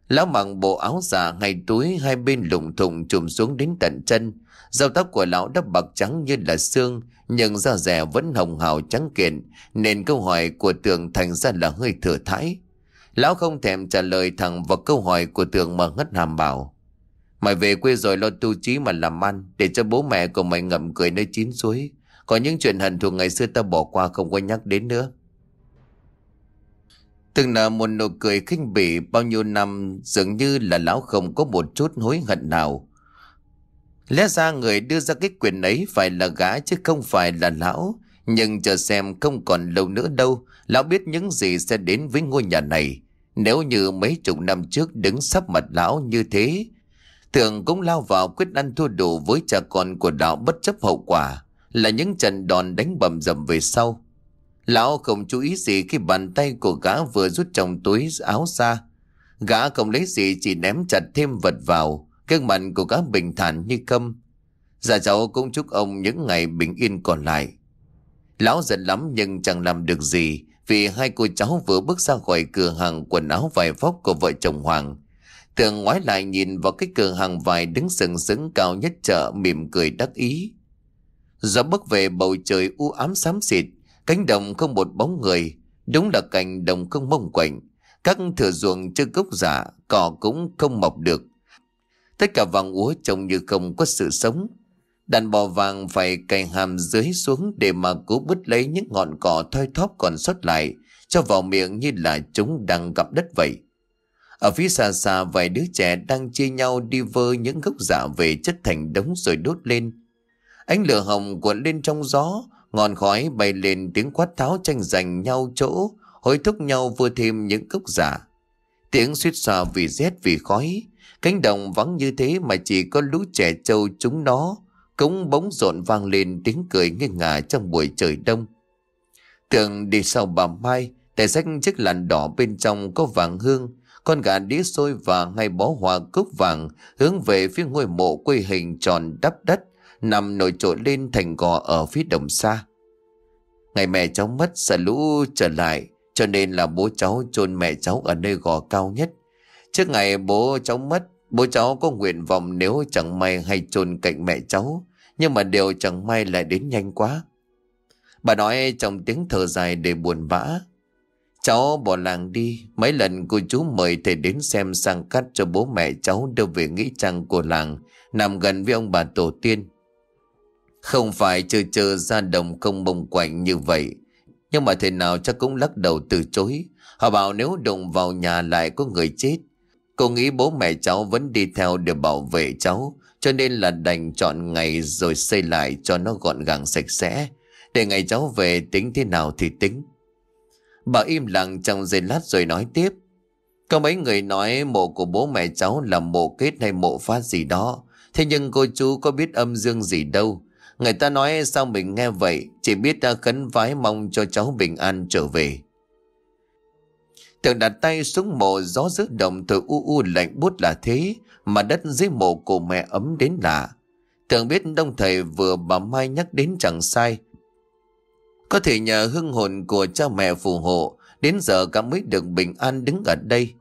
Lão mặc bộ áo giả ngay túi hai bên lủng thùng trùm xuống đến tận chân. Dầu tóc của lão đắp bạc trắng như là xương, nhưng da rẻ vẫn hồng hào trắng kiện, nên câu hỏi của tường thành ra là hơi thừa thãi. Lão không thèm trả lời thẳng vào câu hỏi của tường mà ngất hàm bảo. Mày về quê rồi lo tu trí mà làm ăn, để cho bố mẹ của mày ngậm cười nơi chín suối. Có những chuyện hận thù ngày xưa ta bỏ qua không có nhắc đến nữa. Từng là một nụ cười khinh bỉ bao nhiêu năm dường như là lão không có một chút hối hận nào. Lẽ ra người đưa ra cái quyền ấy phải là gã chứ không phải là lão. Nhưng chờ xem không còn lâu nữa đâu, lão biết những gì sẽ đến với ngôi nhà này. Nếu như mấy chục năm trước đứng sắp mặt lão như thế, thường cũng lao vào quyết ăn thua đủ với cha con của đạo bất chấp hậu quả, là những trận đòn đánh bầm dầm về sau. Lão không chú ý gì khi bàn tay của gã vừa rút trong túi áo ra. Gã không lấy gì chỉ ném chặt thêm vật vào. Các mặt của gã bình thản như câm. Dạ cháu cũng chúc ông những ngày bình yên còn lại. Lão giận lắm nhưng chẳng làm được gì vì hai cô cháu vừa bước ra khỏi cửa hàng quần áo vải vóc của vợ chồng Hoàng. Tường ngoái lại nhìn vào cái cửa hàng vải đứng sừng sững cao nhất chợ mỉm cười đắc ý. Gió bước về bầu trời u ám xám xịt Cánh đồng không một bóng người, đúng là cảnh đồng không mông quạnh. Các thừa ruộng chưa gốc giả, cỏ cũng không mọc được. Tất cả vàng úa trông như không có sự sống. Đàn bò vàng phải cày hàm dưới xuống để mà cố bứt lấy những ngọn cỏ thoi thóp còn sót lại, cho vào miệng như là chúng đang gặp đất vậy. Ở phía xa xa vài đứa trẻ đang chia nhau đi vơ những gốc giả về chất thành đống rồi đốt lên. Ánh lửa hồng cuộn lên trong gió, Ngọn khói bay lên tiếng quát tháo tranh giành nhau chỗ, hối thúc nhau vừa thêm những cốc giả. Tiếng suýt xòa vì rét vì khói, cánh đồng vắng như thế mà chỉ có lũ trẻ trâu chúng nó, cống bóng rộn vang lên tiếng cười nghiêng ngả trong buổi trời đông. Tường đi sau bà Mai, tay sách chiếc làn đỏ bên trong có vàng hương, con gà đĩa sôi và ngay bó hoa cúc vàng hướng về phía ngôi mộ quê hình tròn đắp đất nằm nổi trội lên thành gò ở phía đồng xa. Ngày mẹ cháu mất sợ lũ trở lại, cho nên là bố cháu chôn mẹ cháu ở nơi gò cao nhất. Trước ngày bố cháu mất, bố cháu có nguyện vọng nếu chẳng may hay chôn cạnh mẹ cháu, nhưng mà điều chẳng may lại đến nhanh quá. Bà nói trong tiếng thở dài để buồn vã. Cháu bỏ làng đi, mấy lần cô chú mời thầy đến xem sang cắt cho bố mẹ cháu đưa về nghĩa trang của làng, nằm gần với ông bà tổ tiên. Không phải chờ chờ ra đồng không bông quạnh như vậy Nhưng mà thế nào chắc cũng lắc đầu từ chối Họ bảo nếu đụng vào nhà lại có người chết Cô nghĩ bố mẹ cháu vẫn đi theo để bảo vệ cháu Cho nên là đành chọn ngày rồi xây lại cho nó gọn gàng sạch sẽ Để ngày cháu về tính thế nào thì tính Bà im lặng trong giây lát rồi nói tiếp Có mấy người nói mộ của bố mẹ cháu là mộ kết hay mộ phát gì đó Thế nhưng cô chú có biết âm dương gì đâu Người ta nói sao mình nghe vậy Chỉ biết đã khấn vái mong cho cháu bình an trở về Tường đặt tay xuống mộ gió giữa động từ u u lạnh buốt là thế Mà đất dưới mộ của mẹ ấm đến lạ Tường biết đông thầy vừa bà Mai nhắc đến chẳng sai Có thể nhờ hương hồn của cha mẹ phù hộ Đến giờ cả mới được bình an đứng ở đây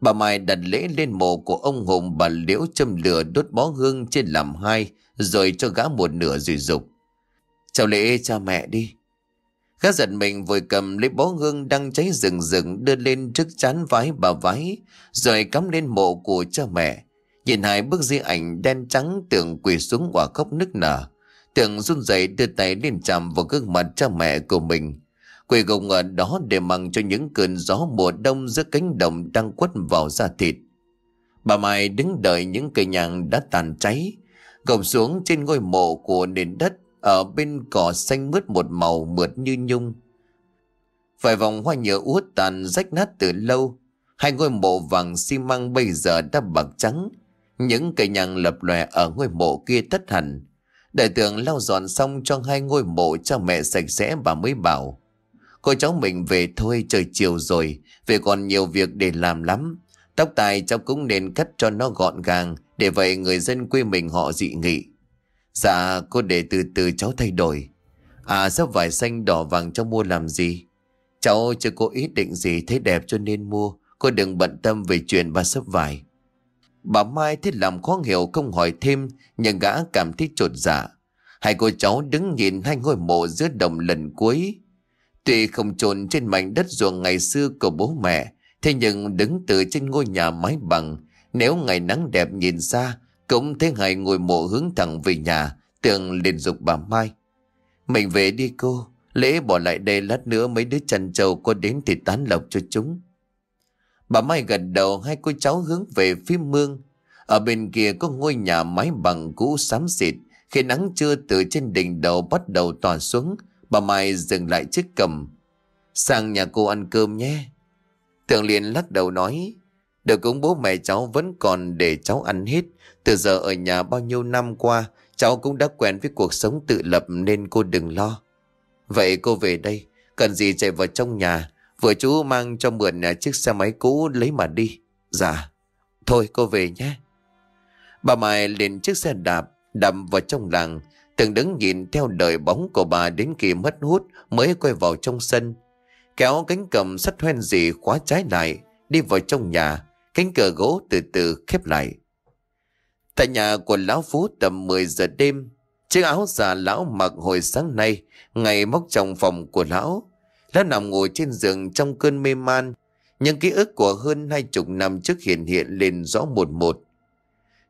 Bà Mai đặt lễ lên mộ của ông Hùng bà Liễu châm lửa đốt bó hương trên làm hai rồi cho gã một nửa rồi dục Chào lễ cha mẹ đi Gã giật mình vội cầm lấy bó hương đang cháy rừng rừng đưa lên trước chán vái bà vái rồi cắm lên mộ của cha mẹ. Nhìn hai bức di ảnh đen trắng tưởng quỳ xuống quả khóc nức nở. Tưởng run rẩy đưa tay lên chạm vào gương mặt cha mẹ của mình. Quỳ gục ở đó để mặn cho những cơn gió mùa đông giữa cánh đồng đang quất vào da thịt. Bà Mai đứng đợi những cây nhang đã tàn cháy gục xuống trên ngôi mộ của nền đất ở bên cỏ xanh mướt một màu mượt như nhung. Vài vòng hoa nhựa út tàn rách nát từ lâu, hai ngôi mộ vàng xi măng bây giờ đã bạc trắng, những cây nhang lập lòe ở ngôi mộ kia thất hẳn. Đại tượng lau dọn xong cho hai ngôi mộ cho mẹ sạch sẽ và mới bảo. Cô cháu mình về thôi trời chiều rồi, về còn nhiều việc để làm lắm. Tóc tài cháu cũng nên cắt cho nó gọn gàng, để vậy người dân quê mình họ dị nghị. Dạ cô để từ từ cháu thay đổi. À sắp vải xanh đỏ vàng cháu mua làm gì? Cháu chưa có ý định gì thấy đẹp cho nên mua. Cô đừng bận tâm về chuyện bà sắp vải. Bà Mai thích làm khó hiểu không hỏi thêm Nhưng gã cảm thấy trột dạ Hai cô cháu đứng nhìn hai ngôi mộ giữa đồng lần cuối Tuy không trồn trên mảnh đất ruộng ngày xưa của bố mẹ Thế nhưng đứng từ trên ngôi nhà mái bằng nếu ngày nắng đẹp nhìn xa Cũng thấy Hải ngồi mộ hướng thẳng về nhà Tường liền dục bà Mai Mình về đi cô Lễ bỏ lại đây lát nữa mấy đứa chăn trầu Có đến thì tán lộc cho chúng Bà Mai gật đầu hai cô cháu hướng về phía mương Ở bên kia có ngôi nhà mái bằng cũ xám xịt Khi nắng trưa từ trên đỉnh đầu bắt đầu tỏa xuống Bà Mai dừng lại chiếc cầm Sang nhà cô ăn cơm nhé Tường liền lắc đầu nói được cũng bố mẹ cháu vẫn còn để cháu ăn hết. Từ giờ ở nhà bao nhiêu năm qua, cháu cũng đã quen với cuộc sống tự lập nên cô đừng lo. Vậy cô về đây, cần gì chạy vào trong nhà, vừa chú mang cho mượn à, chiếc xe máy cũ lấy mà đi. Dạ, thôi cô về nhé. Bà Mai lên chiếc xe đạp, đạp vào trong làng, từng đứng nhìn theo đời bóng của bà đến khi mất hút mới quay vào trong sân. Kéo cánh cầm sắt hoen dì khóa trái lại, đi vào trong nhà, Cánh cửa gỗ từ từ khép lại. Tại nhà của Lão Phú tầm 10 giờ đêm, chiếc áo già Lão mặc hồi sáng nay, ngày móc trong phòng của Lão. Lão nằm ngồi trên giường trong cơn mê man, những ký ức của hơn hai chục năm trước hiện hiện lên rõ một một.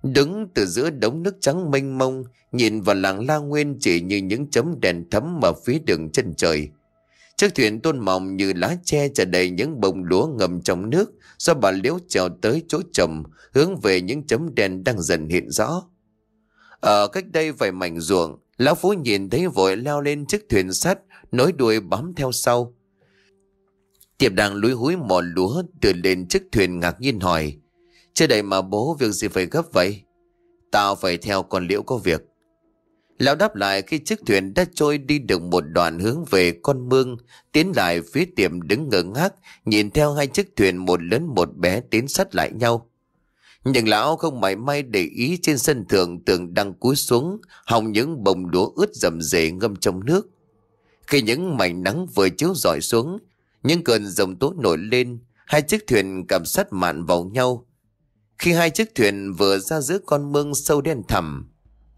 Đứng từ giữa đống nước trắng mênh mông, nhìn vào làng La Nguyên chỉ như những chấm đèn thấm ở phía đường chân trời. Chiếc thuyền tôn mỏng như lá tre chở đầy những bông lúa ngầm trong nước do bà Liễu trèo tới chỗ chồng hướng về những chấm đen đang dần hiện rõ. Ở cách đây vài mảnh ruộng, Lão Phú nhìn thấy vội leo lên chiếc thuyền sắt, nối đuôi bám theo sau. Tiệp đang lúi húi mò lúa từ lên chiếc thuyền ngạc nhiên hỏi. Chưa đầy mà bố việc gì phải gấp vậy? Tao phải theo con Liễu có việc. Lão đáp lại khi chiếc thuyền đã trôi đi được một đoạn hướng về con mương, tiến lại phía tiệm đứng ngơ ngác, nhìn theo hai chiếc thuyền một lớn một bé tiến sát lại nhau. Nhưng lão không mảy may để ý trên sân thượng tường đang cúi xuống, hòng những bông đũa ướt rầm rề ngâm trong nước. Khi những mảnh nắng vừa chiếu rọi xuống, những cơn rồng tố nổi lên, hai chiếc thuyền cảm sát mạn vào nhau. Khi hai chiếc thuyền vừa ra giữa con mương sâu đen thẳm,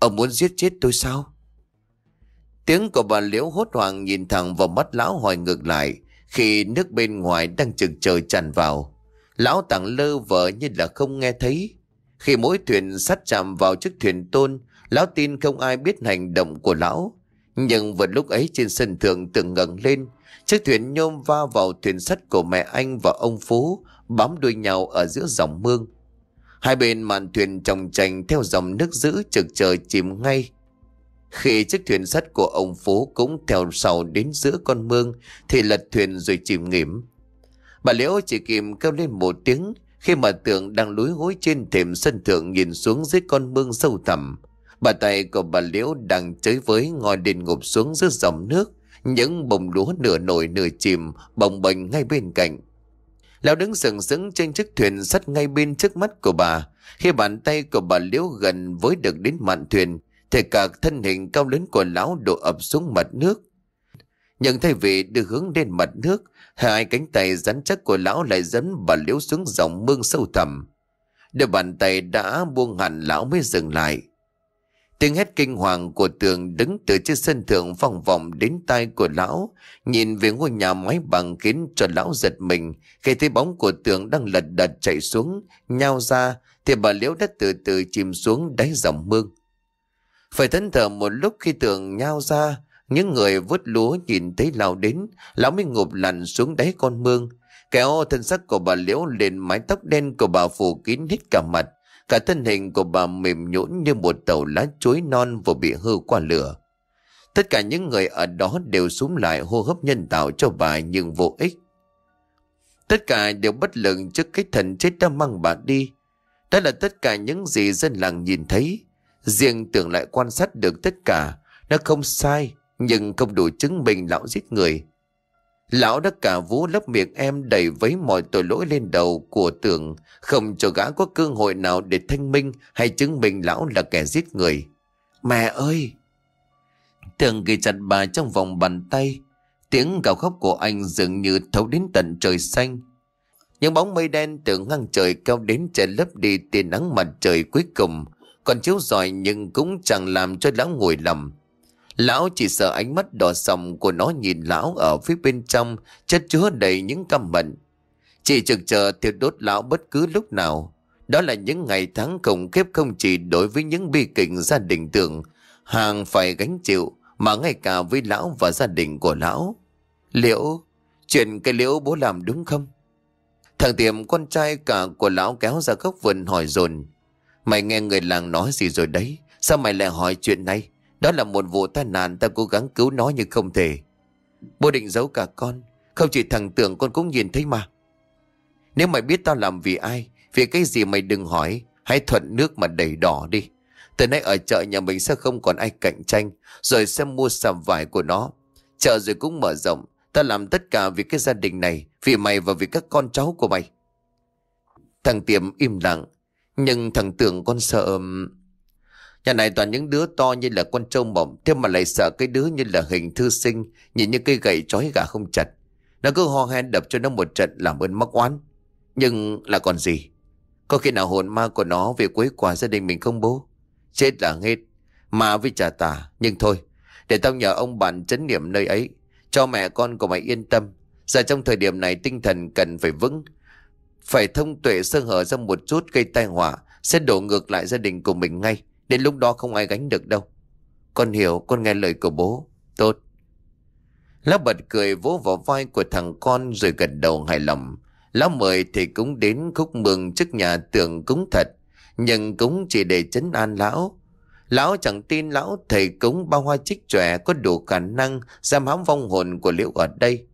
Ông muốn giết chết tôi sao? Tiếng của bà Liễu hốt hoảng nhìn thẳng vào mắt lão hỏi ngược lại khi nước bên ngoài đang chừng trời tràn vào. Lão tặng lơ vợ như là không nghe thấy. Khi mỗi thuyền sắt chạm vào chiếc thuyền tôn, lão tin không ai biết hành động của lão. Nhưng vừa lúc ấy trên sân thượng từng ngẩng lên, chiếc thuyền nhôm va vào thuyền sắt của mẹ anh và ông Phú, bám đuôi nhau ở giữa dòng mương. Hai bên màn thuyền trồng trành theo dòng nước giữ trực chờ chìm ngay. Khi chiếc thuyền sắt của ông Phú cũng theo sau đến giữa con mương thì lật thuyền rồi chìm nghỉm. Bà Liễu chỉ kìm kêu lên một tiếng khi mà tượng đang lúi hối trên thềm sân thượng nhìn xuống dưới con mương sâu thẳm. Bà tay của bà Liễu đang chới với ngồi đền ngụp xuống dưới dòng nước. Những bồng lúa nửa nổi nửa chìm bồng bềnh ngay bên cạnh. Lão đứng sừng sững trên chiếc thuyền sắt ngay bên trước mắt của bà. Khi bàn tay của bà liễu gần với được đến mạn thuyền, thì cả thân hình cao lớn của lão đổ ập xuống mặt nước. Nhưng thay vì đưa hướng lên mặt nước, hai cánh tay rắn chắc của lão lại dẫn bà liễu xuống dòng mương sâu thẳm. Đôi bàn tay đã buông hẳn lão mới dừng lại. Tiếng hét kinh hoàng của tường đứng từ trên sân thượng vòng vòng đến tai của lão, nhìn về ngôi nhà máy bằng kín cho lão giật mình. Khi thấy bóng của tường đang lật đật chạy xuống, nhao ra, thì bà Liễu đã từ từ chìm xuống đáy dòng mương. Phải thẫn thờ một lúc khi tường nhao ra, những người vớt lúa nhìn thấy lão đến, lão mới ngụp lặn xuống đáy con mương. Kéo thân sắc của bà Liễu lên mái tóc đen của bà phủ kín hết cả mặt, Cả thân hình của bà mềm nhũn như một tàu lá chuối non vừa bị hư qua lửa. Tất cả những người ở đó đều xuống lại hô hấp nhân tạo cho bà nhưng vô ích. Tất cả đều bất lực trước cái thần chết đã mang bà đi. Đó là tất cả những gì dân làng nhìn thấy. Riêng tưởng lại quan sát được tất cả. Nó không sai nhưng không đủ chứng minh lão giết người. Lão đã cả vú lấp miệng em đẩy vấy mọi tội lỗi lên đầu của tưởng không cho gã có cơ hội nào để thanh minh hay chứng minh lão là kẻ giết người. Mẹ ơi! tường ghi chặt bà trong vòng bàn tay. Tiếng gào khóc của anh dường như thấu đến tận trời xanh. Những bóng mây đen từ ngang trời cao đến che lấp đi tia nắng mặt trời cuối cùng. Còn chiếu rọi nhưng cũng chẳng làm cho lão ngồi lầm. Lão chỉ sợ ánh mắt đỏ sòng của nó nhìn lão ở phía bên trong chất chứa đầy những căm mận. Chỉ trực chờ thiêu đốt lão bất cứ lúc nào. Đó là những ngày tháng khủng khiếp không chỉ đối với những bi kịch gia đình tưởng hàng phải gánh chịu mà ngay cả với lão và gia đình của lão. Liệu chuyện cái liễu bố làm đúng không? Thằng tiệm con trai cả của lão kéo ra góc vườn hỏi dồn Mày nghe người làng nói gì rồi đấy? Sao mày lại hỏi chuyện này? Đó là một vụ tai nạn ta cố gắng cứu nó nhưng không thể. Bố định giấu cả con. Không chỉ thằng tưởng con cũng nhìn thấy mà. Nếu mày biết tao làm vì ai, vì cái gì mày đừng hỏi. Hãy thuận nước mà đầy đỏ đi. Từ nay ở chợ nhà mình sẽ không còn ai cạnh tranh. Rồi sẽ mua sầm vải của nó. Chợ rồi cũng mở rộng. Ta làm tất cả vì cái gia đình này, vì mày và vì các con cháu của mày. Thằng Tiệm im lặng. Nhưng thằng tưởng con sợ... Nhà này toàn những đứa to như là con trâu mộng Thế mà lại sợ cái đứa như là hình thư sinh Nhìn như cây gậy trói gà không chặt Nó cứ ho hen đập cho nó một trận làm ơn mắc oán Nhưng là còn gì Có khi nào hồn ma của nó Về quấy quả gia đình mình không bố Chết là hết Mà với trà tà Nhưng thôi Để tao nhờ ông bạn chấn niệm nơi ấy Cho mẹ con của mày yên tâm Giờ trong thời điểm này tinh thần cần phải vững Phải thông tuệ sơ hở ra một chút gây tai họa Sẽ đổ ngược lại gia đình của mình ngay Đến lúc đó không ai gánh được đâu Con hiểu con nghe lời của bố Tốt Lão bật cười vỗ vào vai của thằng con Rồi gật đầu hài lòng Lão mời thì cũng đến khúc mừng trước nhà tưởng cúng thật Nhưng cúng chỉ để chấn an lão Lão chẳng tin lão thầy cúng ba hoa trích trẻ có đủ khả năng giam hãm vong hồn của liễu ở đây.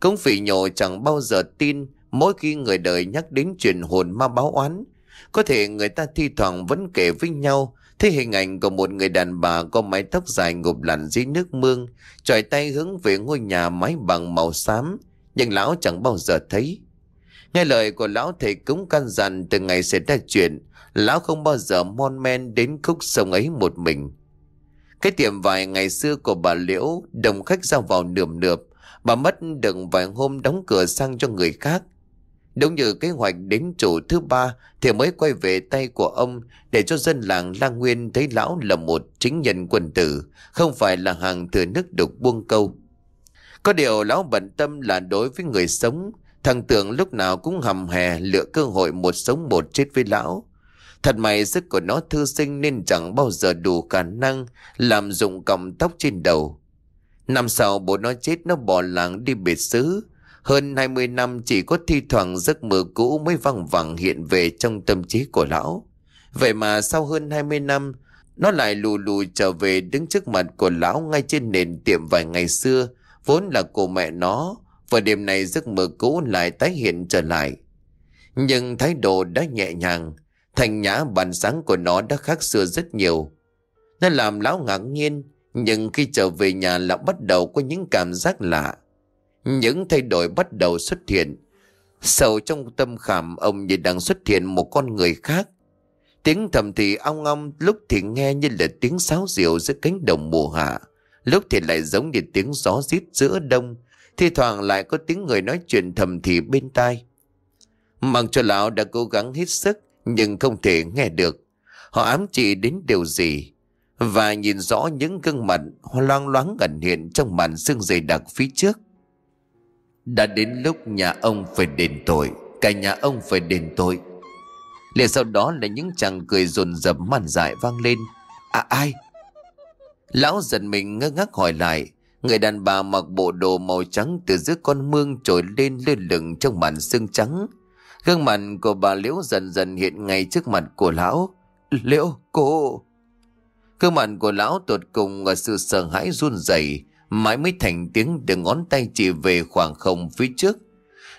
Cúng phỉ nhổ chẳng bao giờ tin mỗi khi người đời nhắc đến chuyện hồn ma báo oán. Có thể người ta thi thoảng vẫn kể với nhau Thấy hình ảnh của một người đàn bà có mái tóc dài ngụp lặn dưới nước mương, tròi tay hướng về ngôi nhà mái bằng màu xám, nhưng lão chẳng bao giờ thấy. Nghe lời của lão thầy cúng căn dặn từ ngày xảy ra chuyện, lão không bao giờ mon men đến khúc sông ấy một mình. Cái tiệm vài ngày xưa của bà Liễu, đồng khách ra vào nườm nượp, bà mất đừng vài hôm đóng cửa sang cho người khác, Đúng như kế hoạch đến chủ thứ ba thì mới quay về tay của ông để cho dân làng Lang Nguyên thấy lão là một chính nhân quân tử, không phải là hàng thừa nước đục buông câu. Có điều lão bận tâm là đối với người sống, thằng tưởng lúc nào cũng hầm hè lựa cơ hội một sống một chết với lão. Thật may sức của nó thư sinh nên chẳng bao giờ đủ khả năng làm dụng cọng tóc trên đầu. Năm sau bố nó chết nó bỏ làng đi biệt xứ hơn 20 năm chỉ có thi thoảng giấc mơ cũ mới văng vẳng hiện về trong tâm trí của lão. Vậy mà sau hơn 20 năm, nó lại lù lù trở về đứng trước mặt của lão ngay trên nền tiệm vài ngày xưa, vốn là cô mẹ nó, và đêm này giấc mơ cũ lại tái hiện trở lại. Nhưng thái độ đã nhẹ nhàng, thành nhã bàn sáng của nó đã khác xưa rất nhiều. Nó làm lão ngạc nhiên, nhưng khi trở về nhà lão bắt đầu có những cảm giác lạ. Những thay đổi bắt đầu xuất hiện. Sầu trong tâm khảm ông như đang xuất hiện một con người khác. Tiếng thầm thì ong ong lúc thì nghe như là tiếng sáo diệu giữa cánh đồng mùa hạ. Lúc thì lại giống như tiếng gió rít giữa đông. Thì thoảng lại có tiếng người nói chuyện thầm thì bên tai. Mặc cho lão đã cố gắng hết sức nhưng không thể nghe được. Họ ám chỉ đến điều gì và nhìn rõ những gương mặt loang loáng ẩn hiện trong màn xương dày đặc phía trước. Đã đến lúc nhà ông phải đền tội Cả nhà ông phải đền tội liền sau đó là những chàng cười rồn rập màn dại vang lên À ai Lão giật mình ngơ ngác hỏi lại Người đàn bà mặc bộ đồ màu trắng Từ giữa con mương trồi lên lơ lửng trong màn xương trắng Gương mặt của bà Liễu dần dần hiện ngay trước mặt của lão Liễu cô Gương mặt của lão tột cùng ở sự sợ hãi run rẩy mãi mới thành tiếng đưa ngón tay chỉ về khoảng không phía trước.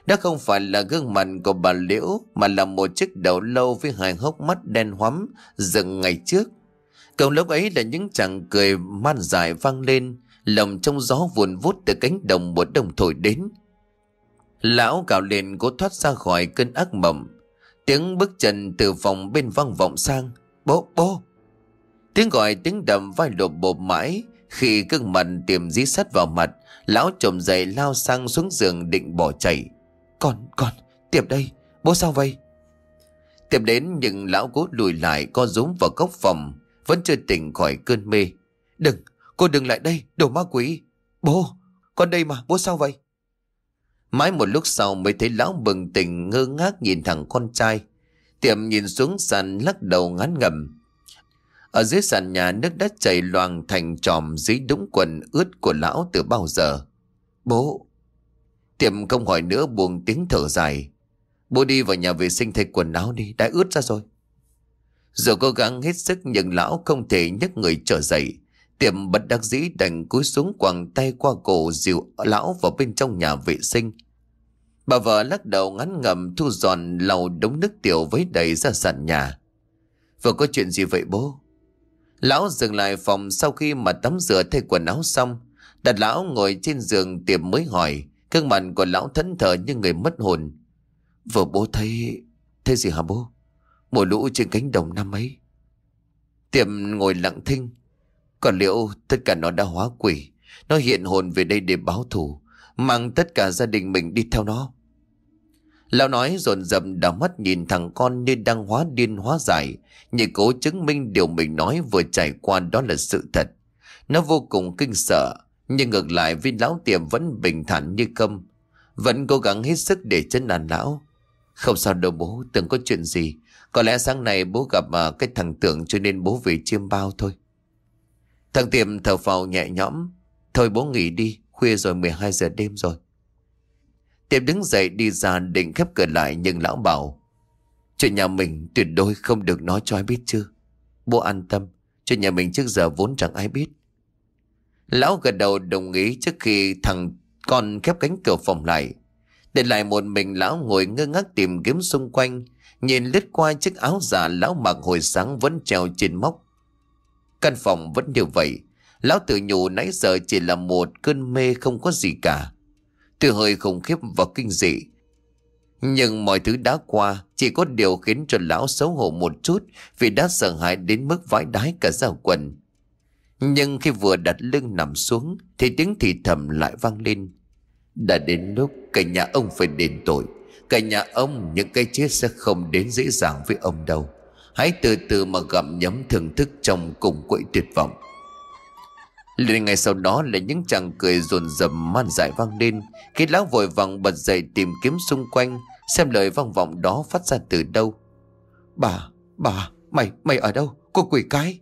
Đó không phải là gương mặt của bà Liễu mà là một chiếc đầu lâu với hai hốc mắt đen hoắm dựng ngày trước. Cầu lúc ấy là những chàng cười man dài vang lên, lồng trong gió vuồn vút từ cánh đồng một đồng thổi đến. Lão cào lên cố thoát ra khỏi cơn ác mộng. Tiếng bước chân từ phòng bên vang vọng sang. Bố, bố. Tiếng gọi tiếng đầm vai lộp bộp mãi, khi cưng mặn tìm dí sắt vào mặt Lão chồng dậy lao sang xuống giường định bỏ chạy Con, con, tiệp đây, bố sao vậy? Tiệp đến nhưng lão cố lùi lại co rúm vào góc phòng Vẫn chưa tỉnh khỏi cơn mê Đừng, cô đừng lại đây, đồ ma quỷ Bố, con đây mà, bố sao vậy? Mãi một lúc sau mới thấy lão bừng tỉnh ngơ ngác nhìn thằng con trai Tiệm nhìn xuống sàn lắc đầu ngán ngầm ở dưới sàn nhà nước đã chảy loàng thành tròm dưới đống quần ướt của lão từ bao giờ. Bố! Tiệm không hỏi nữa buồn tiếng thở dài. Bố đi vào nhà vệ sinh thay quần áo đi, đã ướt ra rồi. Dù cố gắng hết sức nhưng lão không thể nhấc người trở dậy. Tiệm bật đắc dĩ đành cúi xuống quàng tay qua cổ dìu lão vào bên trong nhà vệ sinh. Bà vợ lắc đầu ngắn ngầm thu giòn lầu đống nước tiểu với đầy ra sàn nhà. Vừa có chuyện gì vậy bố? Lão dừng lại phòng sau khi mà tắm rửa thay quần áo xong. Đặt lão ngồi trên giường tiệm mới hỏi. Cương mặt của lão thẫn thờ như người mất hồn. Vợ bố thấy... Thế gì hả bố? Mùa lũ trên cánh đồng năm ấy. Tiệm ngồi lặng thinh. Còn liệu tất cả nó đã hóa quỷ. Nó hiện hồn về đây để báo thù. Mang tất cả gia đình mình đi theo nó. Lão nói dồn dập đảo mắt nhìn thằng con như đang hóa điên hóa giải, như cố chứng minh điều mình nói vừa trải qua đó là sự thật. Nó vô cùng kinh sợ, nhưng ngược lại viên lão tiệm vẫn bình thản như câm, vẫn cố gắng hết sức để chân an lão. Không sao đâu bố, từng có chuyện gì, có lẽ sáng nay bố gặp à, cái thằng tưởng cho nên bố về chiêm bao thôi. Thằng tiệm thở phào nhẹ nhõm, thôi bố nghỉ đi, khuya rồi 12 giờ đêm rồi. Tiệp đứng dậy đi ra định khép cửa lại nhưng lão bảo Chuyện nhà mình tuyệt đối không được nói cho ai biết chứ Bố an tâm Chuyện nhà mình trước giờ vốn chẳng ai biết Lão gật đầu đồng ý trước khi thằng con khép cánh cửa phòng lại Để lại một mình lão ngồi ngơ ngác tìm kiếm xung quanh Nhìn lướt qua chiếc áo giả lão mặc hồi sáng vẫn treo trên móc Căn phòng vẫn như vậy Lão tự nhủ nãy giờ chỉ là một cơn mê không có gì cả tuy hơi khủng khiếp và kinh dị. Nhưng mọi thứ đã qua, chỉ có điều khiến cho lão xấu hổ một chút vì đã sợ hãi đến mức vãi đái cả rào quần. Nhưng khi vừa đặt lưng nằm xuống thì tiếng thì thầm lại vang lên. Đã đến lúc cả nhà ông phải đền tội. Cả nhà ông những cái chết sẽ không đến dễ dàng với ông đâu. Hãy từ từ mà gặm nhấm thưởng thức trong cùng quậy tuyệt vọng liền ngày sau đó là những chàng cười rồn rầm man dại vang lên Khi lão vội vàng bật dậy tìm kiếm xung quanh Xem lời vang vọng đó phát ra từ đâu Bà, bà, mày, mày ở đâu? Cô quỷ cái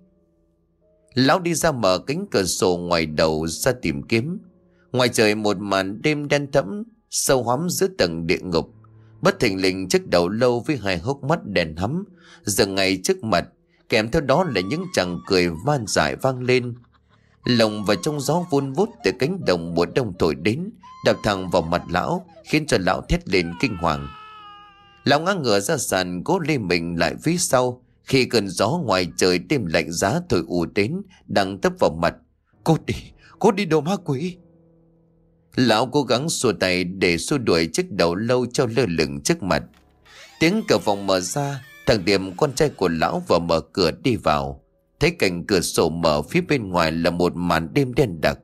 Lão đi ra mở cánh cửa sổ ngoài đầu ra tìm kiếm Ngoài trời một màn đêm đen thẫm Sâu hóm giữa tầng địa ngục Bất thình lình chiếc đầu lâu với hai hốc mắt đèn hắm Dần ngay trước mặt Kèm theo đó là những chàng cười man dại vang lên Lồng và trong gió vun vút từ cánh đồng mùa đông thổi đến Đập thẳng vào mặt lão Khiến cho lão thét lên kinh hoàng Lão ngã ngửa ra sàn cố lê mình lại phía sau Khi cơn gió ngoài trời đêm lạnh giá thổi ù đến Đang tấp vào mặt Cốt đi, cốt đi đồ ma quỷ Lão cố gắng xua tay để xua đuổi chiếc đầu lâu cho lơ lửng trước mặt Tiếng cửa phòng mở ra Thằng Điểm con trai của lão vừa mở cửa đi vào Thấy cảnh cửa sổ mở phía bên ngoài là một màn đêm đen đặc.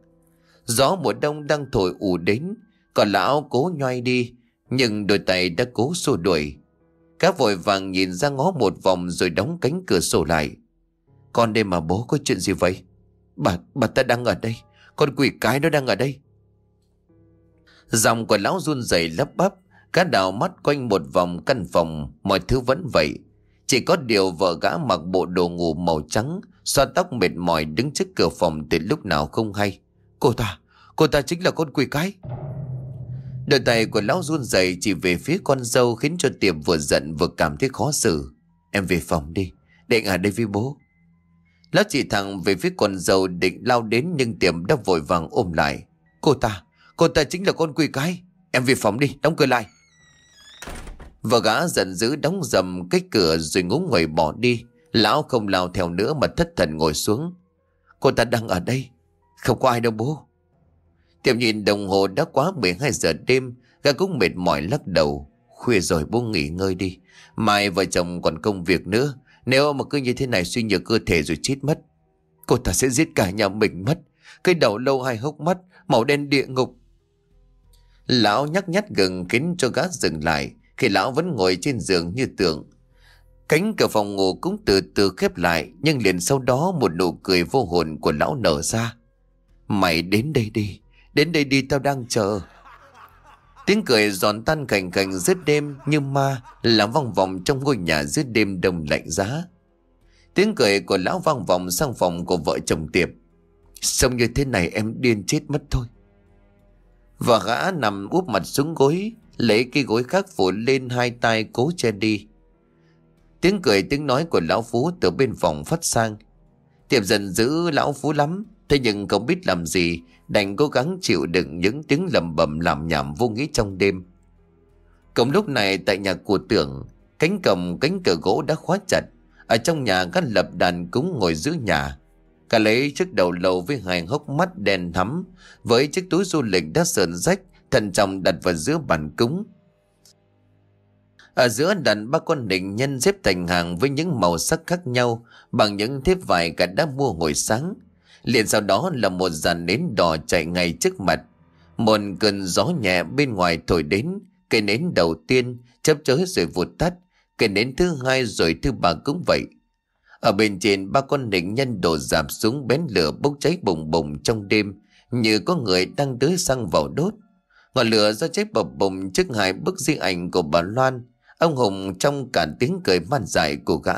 Gió mùa đông đang thổi ù đến, còn lão cố nhoay đi, nhưng đôi tay đã cố xua đuổi. Cá vội vàng nhìn ra ngó một vòng rồi đóng cánh cửa sổ lại. Con đêm mà bố có chuyện gì vậy? Bà, bà ta đang ở đây, con quỷ cái nó đang ở đây. Dòng của lão run rẩy lấp bắp, cá đào mắt quanh một vòng căn phòng, mọi thứ vẫn vậy. Chỉ có điều vợ gã mặc bộ đồ ngủ màu trắng, xoa tóc mệt mỏi đứng trước cửa phòng từ lúc nào không hay. Cô ta, cô ta chính là con quỷ cái. Đôi tay của lão run rẩy chỉ về phía con dâu khiến cho tiệm vừa giận vừa cảm thấy khó xử. Em về phòng đi, để ở đây với bố. Lão chỉ thẳng về phía con dâu định lao đến nhưng tiệm đã vội vàng ôm lại. Cô ta, cô ta chính là con quỷ cái. Em về phòng đi, đóng cửa lại và gã giận dữ đóng dầm cái cửa rồi ngúng người bỏ đi. Lão không lao theo nữa mà thất thần ngồi xuống. Cô ta đang ở đây. Không có ai đâu bố. Tiệm nhìn đồng hồ đã quá 12 giờ đêm. Gã cũng mệt mỏi lắc đầu. Khuya rồi bố nghỉ ngơi đi. Mai vợ chồng còn công việc nữa. Nếu mà cứ như thế này suy nhược cơ thể rồi chết mất. Cô ta sẽ giết cả nhà mình mất. Cái đầu lâu hai hốc mắt. Màu đen địa ngục. Lão nhắc nhắc gần kính cho gã dừng lại khi lão vẫn ngồi trên giường như tượng. Cánh cửa phòng ngủ cũng từ từ khép lại nhưng liền sau đó một nụ cười vô hồn của lão nở ra. Mày đến đây đi, đến đây đi tao đang chờ. Tiếng cười giòn tan cành cành giữa đêm như ma làm vòng vòng trong ngôi nhà giữa đêm đông lạnh giá. Tiếng cười của lão vang vòng sang phòng của vợ chồng tiệp. Sống như thế này em điên chết mất thôi. Và gã nằm úp mặt xuống gối Lấy cái gối khác phủ lên hai tay cố che đi Tiếng cười tiếng nói của Lão Phú từ bên phòng phát sang Tiệp dần giữ Lão Phú lắm Thế nhưng không biết làm gì Đành cố gắng chịu đựng những tiếng lầm bầm làm nhảm vô nghĩ trong đêm Cùng lúc này tại nhà của tưởng Cánh cầm cánh cửa gỗ đã khóa chặt Ở trong nhà các lập đàn cúng ngồi giữ nhà Cả lấy chiếc đầu lầu với hai hốc mắt đen thắm Với chiếc túi du lịch đã sờn rách Thần trọng đặt vào giữa bàn cúng Ở giữa đặt ba con định nhân xếp thành hàng Với những màu sắc khác nhau Bằng những thiếp vải cả đã mua hồi sáng liền sau đó là một dàn nến đỏ chạy ngay trước mặt một cơn gió nhẹ bên ngoài thổi đến cây nến đầu tiên chớp chới rồi vụt tắt cây nến thứ hai rồi thứ ba cũng vậy ở bên trên ba con nịnh nhân đổ giảm xuống bén lửa bốc cháy bùng bùng trong đêm như có người đang tưới xăng vào đốt Ngọn lửa do cháy bập bùng trước hai bức di ảnh của bà Loan, ông Hùng trong cả tiếng cười man dại của gã.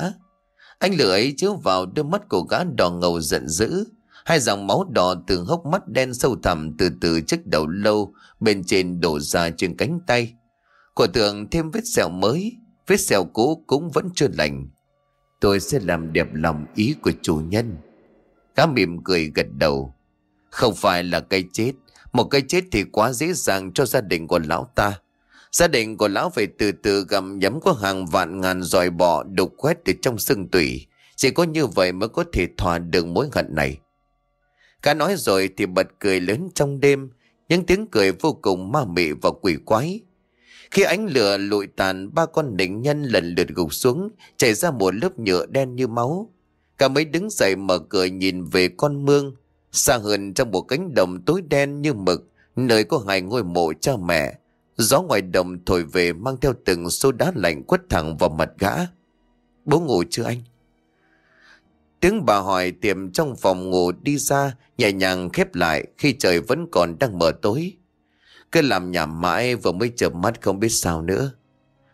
Anh lửa ấy chiếu vào đôi mắt của gã đỏ ngầu giận dữ, hai dòng máu đỏ từ hốc mắt đen sâu thẳm từ từ trước đầu lâu bên trên đổ ra trên cánh tay. Của tường thêm vết sẹo mới, vết sẹo cũ cũng vẫn chưa lành. Tôi sẽ làm đẹp lòng ý của chủ nhân. Cá mỉm cười gật đầu. Không phải là cây chết một cái chết thì quá dễ dàng cho gia đình của lão ta. Gia đình của lão phải từ từ gặm nhấm có hàng vạn ngàn dòi bọ đục quét từ trong sưng tủy. Chỉ có như vậy mới có thể thỏa được mối hận này. Cả nói rồi thì bật cười lớn trong đêm, những tiếng cười vô cùng ma mị và quỷ quái. Khi ánh lửa lụi tàn, ba con nịnh nhân lần lượt gục xuống, chảy ra một lớp nhựa đen như máu. Cả mấy đứng dậy mở cửa nhìn về con mương, Xa hơn trong một cánh đồng tối đen như mực, nơi có hai ngôi mộ cha mẹ. Gió ngoài đồng thổi về mang theo từng số đá lạnh quất thẳng vào mặt gã. Bố ngủ chưa anh? Tiếng bà hỏi tiệm trong phòng ngủ đi ra nhẹ nhàng khép lại khi trời vẫn còn đang mở tối. Cứ làm nhảm mãi vừa mới chợp mắt không biết sao nữa.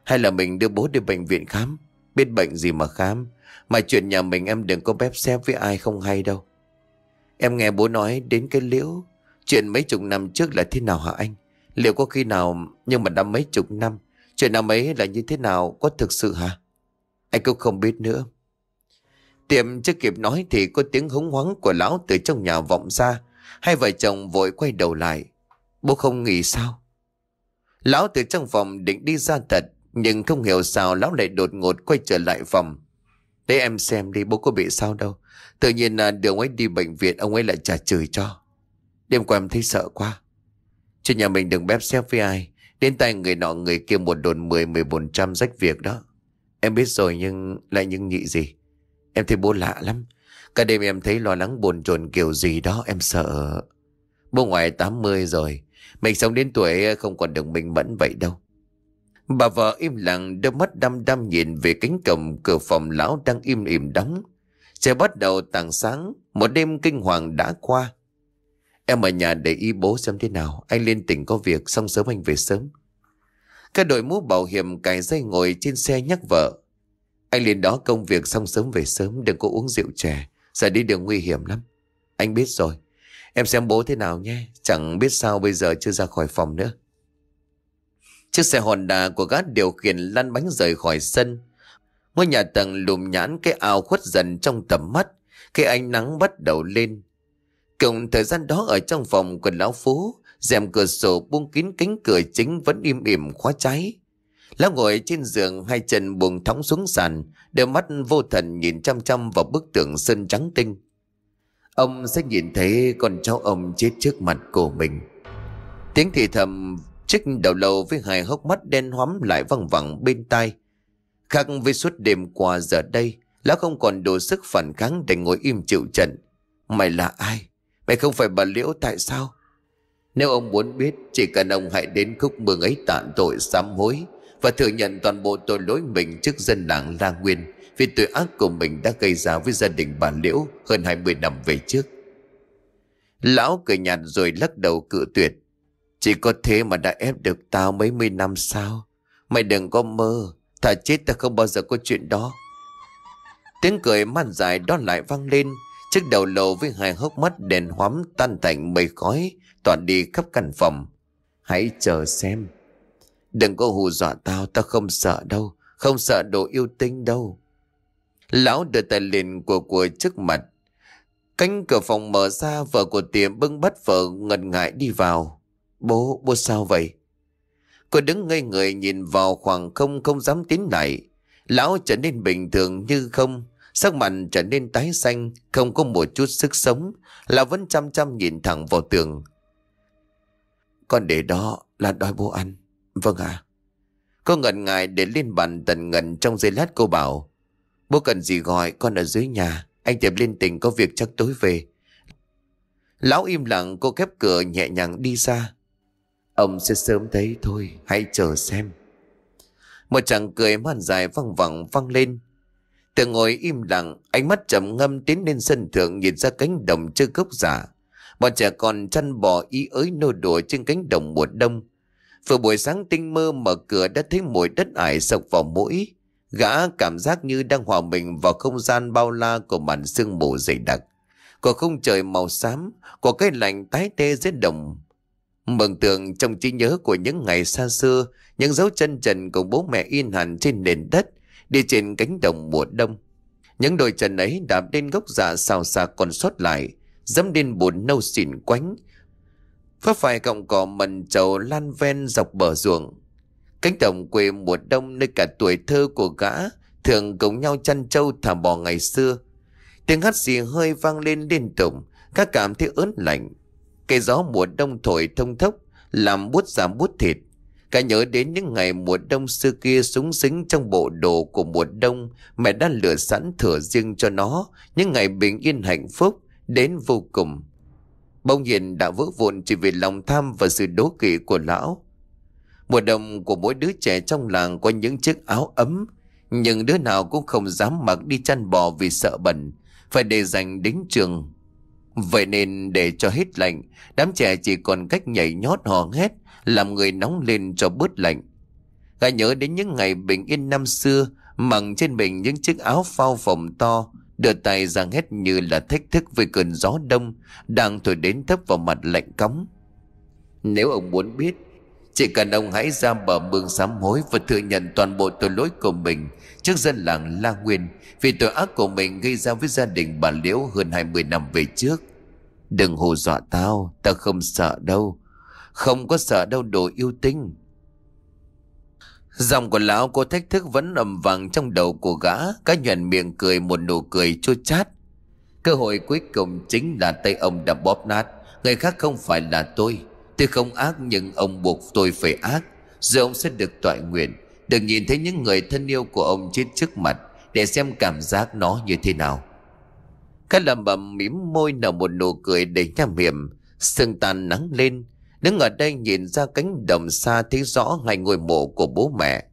Hay là mình đưa bố đi bệnh viện khám? Biết bệnh gì mà khám? Mà chuyện nhà mình em đừng có bếp xếp với ai không hay đâu. Em nghe bố nói đến cái liễu Chuyện mấy chục năm trước là thế nào hả anh Liệu có khi nào Nhưng mà đã mấy chục năm Chuyện năm ấy là như thế nào Có thực sự hả Anh cũng không biết nữa Tiệm chưa kịp nói thì có tiếng húng hoáng của lão từ trong nhà vọng ra Hai vợ chồng vội quay đầu lại Bố không nghỉ sao Lão từ trong phòng định đi ra thật Nhưng không hiểu sao lão lại đột ngột quay trở lại phòng Để em xem đi bố có bị sao đâu Tự nhiên là đường ấy đi bệnh viện ông ấy lại trả chửi cho Đêm qua em thấy sợ quá Trên nhà mình đừng bếp xếp với ai Đến tay người nọ người kia một đồn 10-14 trăm rách việc đó Em biết rồi nhưng lại những nhị gì Em thấy bố lạ lắm Cả đêm em thấy lo lắng buồn chồn kiểu gì đó em sợ Bố ngoài 80 rồi Mình sống đến tuổi à, không còn được mình mẫn vậy đâu Bà vợ im lặng đôi mắt đăm đăm nhìn về cánh cổng cửa phòng lão đang im im đóng Trời bắt đầu tàng sáng, một đêm kinh hoàng đã qua. Em ở nhà để y bố xem thế nào, anh lên tỉnh có việc, xong sớm anh về sớm. Các đội mũ bảo hiểm cài dây ngồi trên xe nhắc vợ. Anh lên đó công việc xong sớm về sớm, đừng có uống rượu chè, giờ đi đường nguy hiểm lắm. Anh biết rồi, em xem bố thế nào nhé, chẳng biết sao bây giờ chưa ra khỏi phòng nữa. Chiếc xe Honda của gác điều khiển lăn bánh rời khỏi sân Ngôi nhà tầng lùm nhãn cái ao khuất dần trong tầm mắt, cái ánh nắng bắt đầu lên. Cùng thời gian đó ở trong phòng của lão phú, rèm cửa sổ buông kín cánh cửa chính vẫn im ỉm khóa cháy. Lão ngồi trên giường hai chân buông thõng xuống sàn, đôi mắt vô thần nhìn chăm chăm vào bức tượng sơn trắng tinh. Ông sẽ nhìn thấy con cháu ông chết trước mặt của mình. Tiếng thì thầm chiếc đầu lâu với hai hốc mắt đen hoắm lại văng vẳng bên tai. Khác với suốt đêm qua giờ đây, lão không còn đủ sức phản kháng để ngồi im chịu trận. Mày là ai? Mày không phải bà Liễu tại sao? Nếu ông muốn biết, chỉ cần ông hãy đến khúc mừng ấy tạ tội sám hối và thừa nhận toàn bộ tội lỗi mình trước dân làng La Nguyên vì tội ác của mình đã gây ra với gia đình bà Liễu hơn 20 năm về trước. Lão cười nhạt rồi lắc đầu cự tuyệt. Chỉ có thế mà đã ép được tao mấy mươi năm sao? Mày đừng có mơ, Thà chết ta không bao giờ có chuyện đó Tiếng cười man dài đó lại vang lên Chiếc đầu lầu với hai hốc mắt đèn hoắm tan thành mây khói Toàn đi khắp căn phòng Hãy chờ xem Đừng có hù dọa tao Tao không sợ đâu Không sợ đồ yêu tinh đâu Lão đưa tay liền của của trước mặt Cánh cửa phòng mở ra Vợ của tiệm bưng bắt vợ ngần ngại đi vào Bố, bố sao vậy Cô đứng ngây người nhìn vào khoảng không không dám tiến lại. Lão trở nên bình thường như không. Sắc mặt trở nên tái xanh, không có một chút sức sống. Lão vẫn chăm chăm nhìn thẳng vào tường. Con để đó là đói bố ăn. Vâng ạ. À. Cô ngần ngại đến lên bàn tần ngần trong giây lát cô bảo. Bố cần gì gọi con ở dưới nhà. Anh tiệp lên tỉnh có việc chắc tối về. Lão im lặng cô khép cửa nhẹ nhàng đi ra Ông sẽ sớm thấy thôi Hãy chờ xem Một chàng cười man dài văng vẳng văng lên Tự ngồi im lặng Ánh mắt trầm ngâm tiến lên sân thượng Nhìn ra cánh đồng chưa gốc giả Bọn trẻ con chăn bò ý ới nô đùa Trên cánh đồng mùa đông Vừa buổi sáng tinh mơ mở cửa Đã thấy mùi đất ải sộc vào mũi Gã cảm giác như đang hòa mình vào không gian bao la của màn sương mù dày đặc. Của không trời màu xám, của cái lạnh tái tê dưới đồng, mừng tượng trong trí nhớ của những ngày xa xưa, những dấu chân trần của bố mẹ in hẳn trên nền đất, đi trên cánh đồng mùa đông. Những đôi chân ấy đạp lên gốc giả dạ xào xạc còn sót lại, dẫm lên bùn nâu xỉn quánh. Pháp phải cọng cỏ mần trầu lan ven dọc bờ ruộng. Cánh đồng quê mùa đông nơi cả tuổi thơ của gã thường cùng nhau chăn trâu thả bò ngày xưa. Tiếng hát xì hơi vang lên liên tục, các cảm thấy ớn lạnh cây gió mùa đông thổi thông thốc, làm bút giảm bút thịt. Cả nhớ đến những ngày mùa đông xưa kia súng xính trong bộ đồ của mùa đông, mẹ đã lựa sẵn thửa riêng cho nó, những ngày bình yên hạnh phúc, đến vô cùng. Bông hiền đã vỡ vụn chỉ vì lòng tham và sự đố kỵ của lão. Mùa đông của mỗi đứa trẻ trong làng có những chiếc áo ấm, nhưng đứa nào cũng không dám mặc đi chăn bò vì sợ bẩn, phải để dành đến trường Vậy nên để cho hết lạnh, đám trẻ chỉ còn cách nhảy nhót hò hét, làm người nóng lên cho bớt lạnh. Gã nhớ đến những ngày bình yên năm xưa, mặc trên mình những chiếc áo phao phồng to, đưa tay giang hết như là thách thức với cơn gió đông đang thổi đến thấp vào mặt lạnh cống. Nếu ông muốn biết chỉ cần ông hãy ra bờ mương sám hối và thừa nhận toàn bộ tội lỗi của mình trước dân làng La Nguyên vì tội ác của mình gây ra với gia đình bà Liễu hơn 20 năm về trước. Đừng hù dọa tao, tao không sợ đâu. Không có sợ đâu đồ yêu tinh. Dòng của lão cô thách thức vẫn ầm vàng trong đầu của gã, cá nhuận miệng cười một nụ cười chua chát. Cơ hội cuối cùng chính là tay ông đã bóp nát, người khác không phải là tôi. Tôi không ác nhưng ông buộc tôi phải ác Giờ ông sẽ được tọa nguyện Được nhìn thấy những người thân yêu của ông trên trước mặt Để xem cảm giác nó như thế nào Các lầm bầm mím môi nở một nụ cười đầy nham hiểm Sương tan nắng lên Đứng ở đây nhìn ra cánh đồng xa Thấy rõ hai ngôi mộ của bố mẹ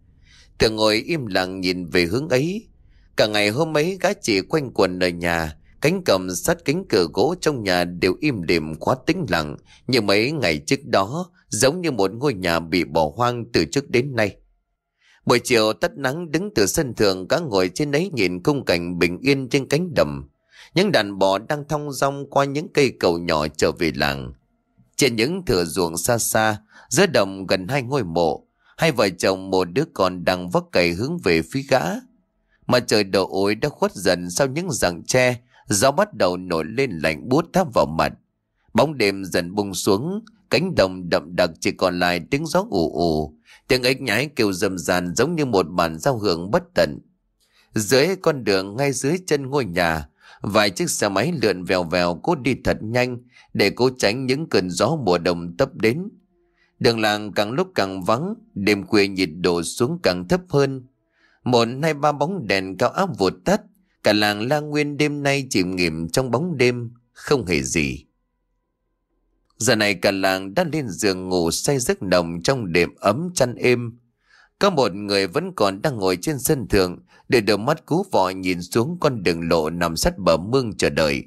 Thường ngồi im lặng nhìn về hướng ấy Cả ngày hôm ấy gái chị quanh quần ở nhà Cánh cầm sát cánh cửa gỗ trong nhà đều im đềm quá tĩnh lặng như mấy ngày trước đó, giống như một ngôi nhà bị bỏ hoang từ trước đến nay. Buổi chiều tắt nắng đứng từ sân thượng cá ngồi trên đấy nhìn khung cảnh bình yên trên cánh đầm. Những đàn bò đang thong rong qua những cây cầu nhỏ trở về làng. Trên những thửa ruộng xa xa, giữa đồng gần hai ngôi mộ, hai vợ chồng một đứa con đang vấp cày hướng về phía gã. Mà trời đổ ối đã khuất dần sau những rặng tre gió bắt đầu nổi lên lạnh buốt tháp vào mặt. Bóng đêm dần bung xuống, cánh đồng đậm đặc chỉ còn lại tiếng gió ù ù, tiếng ếch nhái kêu rầm ràn giống như một bản giao hưởng bất tận. Dưới con đường ngay dưới chân ngôi nhà, vài chiếc xe máy lượn vèo vèo cố đi thật nhanh để cố tránh những cơn gió mùa đông tấp đến. Đường làng càng lúc càng vắng, đêm khuya nhiệt độ xuống càng thấp hơn. Một nay ba bóng đèn cao áp vụt tắt, Cả làng la nguyên đêm nay chìm nghiệm trong bóng đêm, không hề gì. Giờ này cả làng đã lên giường ngủ say giấc nồng trong đêm ấm chăn êm. Có một người vẫn còn đang ngồi trên sân thượng để đôi mắt cú vọ nhìn xuống con đường lộ nằm sát bờ mương chờ đợi.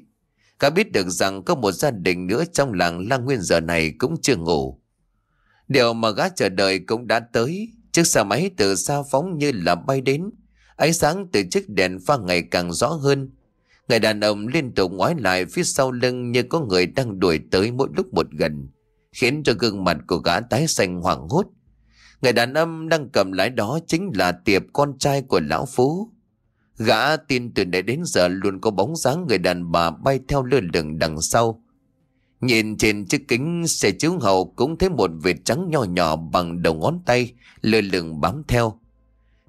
Cả biết được rằng có một gia đình nữa trong làng La Nguyên giờ này cũng chưa ngủ. Điều mà gã chờ đợi cũng đã tới, chiếc xe máy từ xa phóng như là bay đến, Ánh sáng từ chiếc đèn pha ngày càng rõ hơn. Người đàn ông liên tục ngoái lại phía sau lưng như có người đang đuổi tới mỗi lúc một gần, khiến cho gương mặt của gã tái xanh hoảng hốt. Người đàn ông đang cầm lái đó chính là tiệp con trai của lão phú. Gã tin từ nãy đến giờ luôn có bóng dáng người đàn bà bay theo lơ lửng đằng sau. Nhìn trên chiếc kính xe chiếu hậu cũng thấy một vệt trắng nhỏ nhỏ bằng đầu ngón tay lơ lửng bám theo.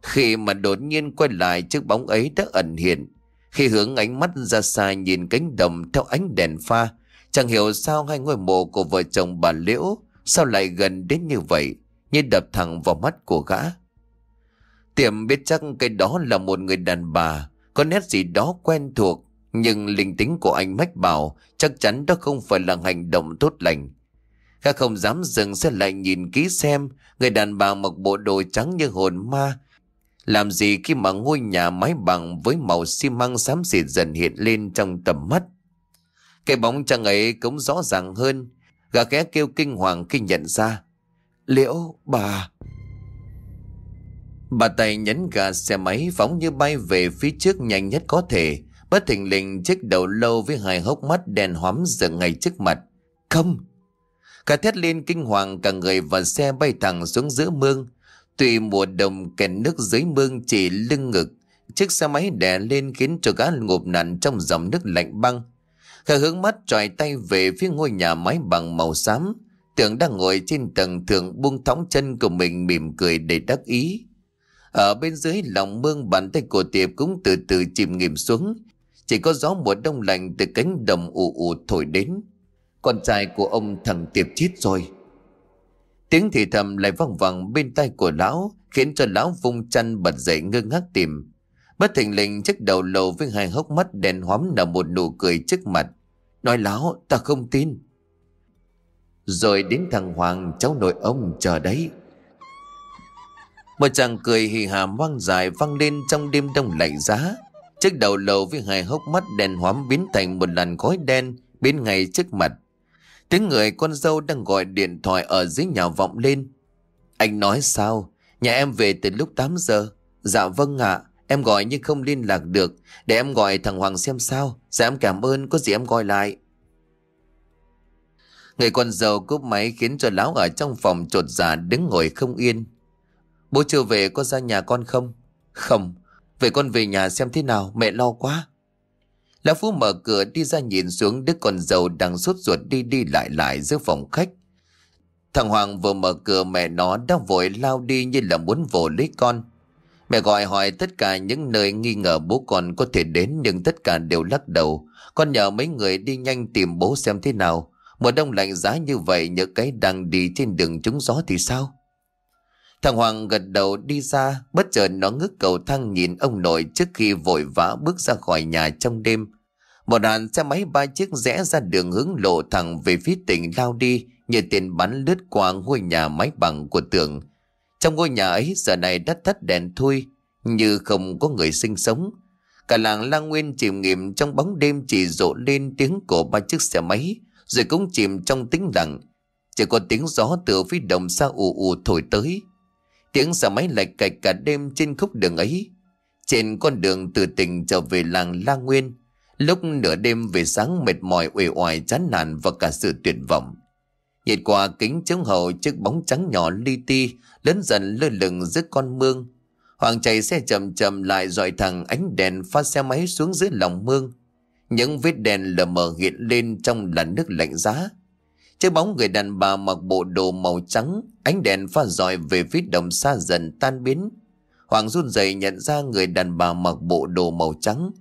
Khi mà đột nhiên quay lại chiếc bóng ấy đã ẩn hiện Khi hướng ánh mắt ra xa nhìn cánh đồng theo ánh đèn pha Chẳng hiểu sao hai ngôi mộ của vợ chồng bà Liễu Sao lại gần đến như vậy Như đập thẳng vào mắt của gã Tiệm biết chắc cái đó là một người đàn bà Có nét gì đó quen thuộc Nhưng linh tính của anh mách bảo Chắc chắn đó không phải là hành động tốt lành Gã không dám dừng sẽ lại nhìn kỹ xem Người đàn bà mặc bộ đồ trắng như hồn ma làm gì khi mà ngôi nhà mái bằng với màu xi măng xám xịt dần hiện lên trong tầm mắt. Cái bóng trăng ấy cũng rõ ràng hơn, gà ghé kêu kinh hoàng khi nhận ra. Liễu, bà... Bà tay nhấn gà xe máy phóng như bay về phía trước nhanh nhất có thể. Bất thình lình chiếc đầu lâu với hai hốc mắt đèn hoắm dựng ngay trước mặt. Không! Cả thét lên kinh hoàng cả người và xe bay thẳng xuống giữa mương tùy mùa đồng kèn nước dưới mương chỉ lưng ngực, chiếc xe máy đè lên khiến cho gã ngộp nặn trong dòng nước lạnh băng. Khả hướng mắt tròi tay về phía ngôi nhà mái bằng màu xám. Tưởng đang ngồi trên tầng thượng buông thõng chân của mình mỉm cười đầy đắc ý. Ở bên dưới lòng mương bàn tay của tiệp cũng từ từ chìm nghiệm xuống. Chỉ có gió mùa đông lạnh từ cánh đồng ù ù thổi đến. Con trai của ông thằng tiệp chết rồi. Tiếng thì thầm lại văng vẳng bên tay của lão, khiến cho lão vung chăn bật dậy ngơ ngác tìm. Bất thình lình chiếc đầu lầu với hai hốc mắt đèn hóm nở một nụ cười trước mặt. Nói lão, ta không tin. Rồi đến thằng Hoàng, cháu nội ông chờ đấy. Một chàng cười hì hà hoang dài vang lên trong đêm đông lạnh giá. Chiếc đầu lầu với hai hốc mắt đèn hoắm biến thành một làn khói đen bên ngay trước mặt Tiếng người con dâu đang gọi điện thoại ở dưới nhà vọng lên. Anh nói sao? Nhà em về từ lúc 8 giờ. Dạ vâng ạ. em gọi nhưng không liên lạc được. Để em gọi thằng Hoàng xem sao. Dạ em cảm ơn. Có gì em gọi lại. Người con dâu cúp máy khiến cho lão ở trong phòng trột giả dạ đứng ngồi không yên. Bố chưa về có ra nhà con không? Không. Vậy con về nhà xem thế nào. Mẹ lo quá. Lão Phú mở cửa đi ra nhìn xuống đứa con dâu đang sốt ruột đi đi lại lại giữa phòng khách. Thằng Hoàng vừa mở cửa mẹ nó đã vội lao đi như là muốn vồ lấy con. Mẹ gọi hỏi tất cả những nơi nghi ngờ bố con có thể đến nhưng tất cả đều lắc đầu. Con nhờ mấy người đi nhanh tìm bố xem thế nào. Mùa đông lạnh giá như vậy nhớ cái đang đi trên đường trúng gió thì sao? Thằng Hoàng gật đầu đi ra, bất chợt nó ngước cầu thang nhìn ông nội trước khi vội vã bước ra khỏi nhà trong đêm. Một đoàn xe máy ba chiếc rẽ ra đường hướng lộ thẳng về phía tỉnh lao đi như tiền bắn lướt qua ngôi nhà máy bằng của tường. Trong ngôi nhà ấy giờ này đã thất đèn thui như không có người sinh sống. Cả làng lang nguyên chìm nghiệm trong bóng đêm chỉ rộ lên tiếng của ba chiếc xe máy rồi cũng chìm trong tĩnh lặng. Chỉ có tiếng gió từ phía đồng xa ù ù thổi tới. Tiếng xe máy lạch cạch cả đêm trên khúc đường ấy. Trên con đường từ tỉnh trở về làng La Nguyên, Lúc nửa đêm về sáng mệt mỏi uể oải chán nản và cả sự tuyệt vọng. Nhìn qua kính chống hậu chiếc bóng trắng nhỏ li ti lớn dần lơ lửng giữa con mương. Hoàng chạy xe chậm chậm lại dọi thẳng ánh đèn pha xe máy xuống dưới lòng mương. Những vết đèn lờ mờ hiện lên trong làn nước lạnh giá. Chiếc bóng người đàn bà mặc bộ đồ màu trắng, ánh đèn pha dọi về phía đồng xa dần tan biến. Hoàng run rẩy nhận ra người đàn bà mặc bộ đồ màu trắng,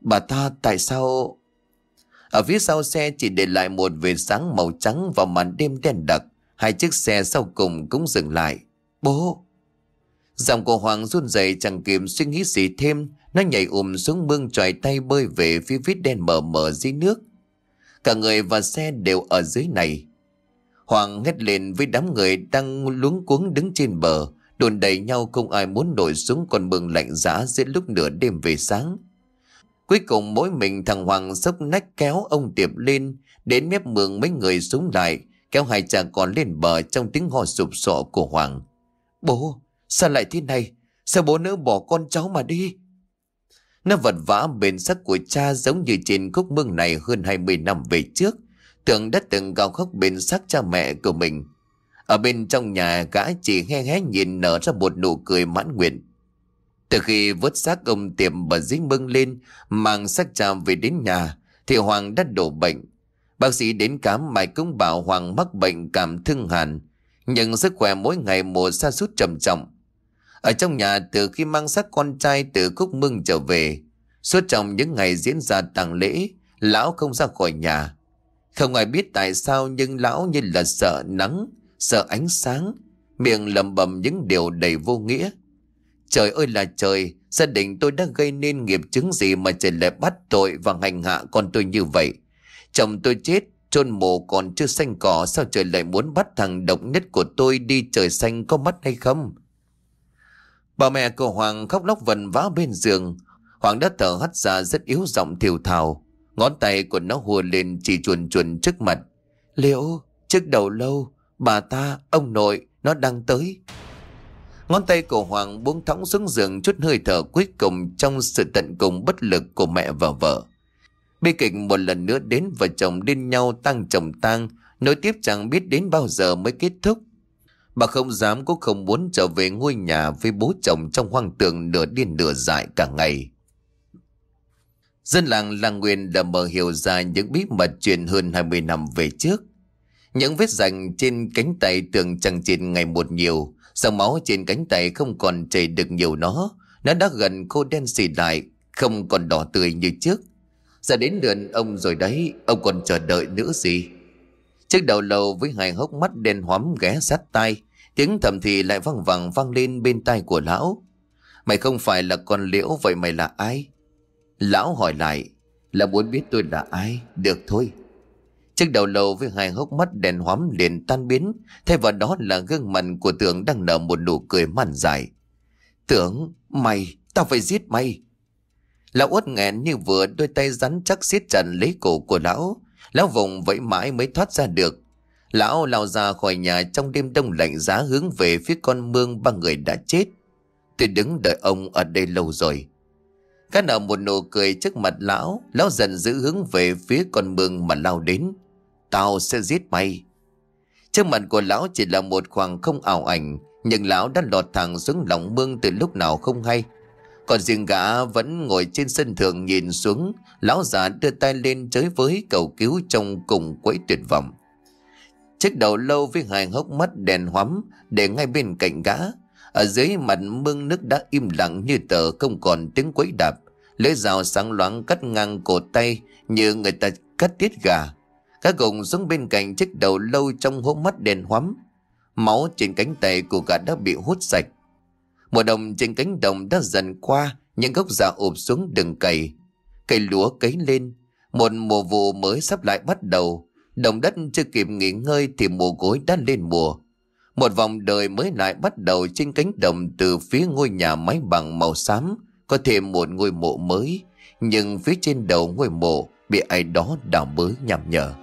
Bà ta tại sao... Ở phía sau xe chỉ để lại một vệt sáng màu trắng vào màn đêm đen đặc. Hai chiếc xe sau cùng cũng dừng lại. Bố! dòng của Hoàng run rẩy chẳng kịp suy nghĩ gì thêm. Nó nhảy ùm xuống mương tròi tay bơi về phía vít đen mờ mờ dưới nước. Cả người và xe đều ở dưới này. Hoàng hét lên với đám người đang luống cuống đứng trên bờ. Đồn đầy nhau không ai muốn nổi xuống con mương lạnh giá giữa lúc nửa đêm về sáng. Cuối cùng mỗi mình thằng Hoàng sốc nách kéo ông Tiệp lên, đến mép mường mấy người xuống lại, kéo hai cha con lên bờ trong tiếng hò sụp sọ của Hoàng. Bố, sao lại thế này? Sao bố nữ bỏ con cháu mà đi? Nó vật vã bền sắc của cha giống như trên khúc mương này hơn 20 năm về trước. Tưởng đã từng gào khóc bền sắc cha mẹ của mình. Ở bên trong nhà gã chỉ he hé nhìn nở ra một nụ cười mãn nguyện. Từ khi vớt xác ông tiệm bà dính bưng lên, mang xác cha về đến nhà, thì Hoàng đã đổ bệnh. Bác sĩ đến khám mãi cũng bảo Hoàng mắc bệnh cảm thương hàn, nhưng sức khỏe mỗi ngày mùa xa sút trầm trọng. Ở trong nhà từ khi mang xác con trai từ Cúc Mưng trở về, suốt trong những ngày diễn ra tang lễ, lão không ra khỏi nhà. Không ai biết tại sao nhưng lão như là sợ nắng, sợ ánh sáng, miệng lầm bầm những điều đầy vô nghĩa. Trời ơi là trời, gia đình tôi đã gây nên nghiệp chứng gì mà trời lại bắt tội và hành hạ con tôi như vậy. Chồng tôi chết, chôn mộ còn chưa xanh cỏ sao trời lại muốn bắt thằng độc nhất của tôi đi trời xanh có mắt hay không? Bà mẹ của Hoàng khóc lóc vần vã bên giường. Hoàng đã thở hắt ra rất yếu giọng thiều thào. Ngón tay của nó hùa lên chỉ chuồn chuồn trước mặt. Liệu, trước đầu lâu, bà ta, ông nội, nó đang tới. Ngón tay của Hoàng buông thõng xuống giường chút hơi thở cuối cùng trong sự tận cùng bất lực của mẹ và vợ. Bi kịch một lần nữa đến vợ chồng điên nhau tăng chồng tăng, nối tiếp chẳng biết đến bao giờ mới kết thúc. Bà không dám cũng không muốn trở về ngôi nhà với bố chồng trong hoang tường nửa điên nửa dại cả ngày. Dân làng làng nguyên đã mở hiểu ra những bí mật truyền hơn 20 năm về trước. Những vết rành trên cánh tay tường chẳng chịt ngày một nhiều, Dòng máu trên cánh tay không còn chảy được nhiều nó Nó đã gần khô đen xì lại Không còn đỏ tươi như trước Giờ đến lượt ông rồi đấy Ông còn chờ đợi nữa gì Chiếc đầu lầu với hai hốc mắt đen hoắm ghé sát tai Tiếng thầm thì lại văng vẳng vang lên bên tai của lão Mày không phải là con liễu vậy mày là ai Lão hỏi lại Là muốn biết tôi là ai Được thôi Chiếc đầu lầu với hai hốc mắt đèn hoắm liền tan biến, thay vào đó là gương mặt của tưởng đang nở một nụ cười man dài. Tưởng, mày, tao phải giết mày. Lão uất nghẹn như vừa đôi tay rắn chắc siết chặt lấy cổ của lão. Lão vùng vẫy mãi mới thoát ra được. Lão lao ra khỏi nhà trong đêm đông lạnh giá hướng về phía con mương ba người đã chết. Tôi đứng đợi ông ở đây lâu rồi. Các nở một nụ cười trước mặt lão, lão dần giữ hướng về phía con mương mà lao đến tao sẽ giết mày. Trước mặt của lão chỉ là một khoảng không ảo ảnh, nhưng lão đã lọt thẳng xuống lòng mương từ lúc nào không hay. Còn riêng gã vẫn ngồi trên sân thượng nhìn xuống, lão già đưa tay lên chới với cầu cứu trong cùng quấy tuyệt vọng. Chiếc đầu lâu với hai hốc mắt đèn hoắm để ngay bên cạnh gã. Ở dưới mặt mương nước đã im lặng như tờ không còn tiếng quấy đạp. Lưỡi rào sáng loáng cắt ngang cổ tay như người ta cắt tiết gà. Cá gồng xuống bên cạnh chiếc đầu lâu trong hố mắt đèn hoắm. Máu trên cánh tay của gã đã bị hút sạch. Mùa đồng trên cánh đồng đã dần qua, những gốc già ụp xuống đừng cày. Cây lúa cấy lên, một mùa vụ mới sắp lại bắt đầu. Đồng đất chưa kịp nghỉ ngơi thì mùa gối đã lên mùa. Một vòng đời mới lại bắt đầu trên cánh đồng từ phía ngôi nhà máy bằng màu xám, có thêm một ngôi mộ mới, nhưng phía trên đầu ngôi mộ bị ai đó đào bới nhằm nhở.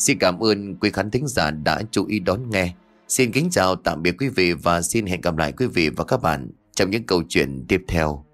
Xin cảm ơn quý khán thính giả đã chú ý đón nghe. Xin kính chào tạm biệt quý vị và xin hẹn gặp lại quý vị và các bạn trong những câu chuyện tiếp theo.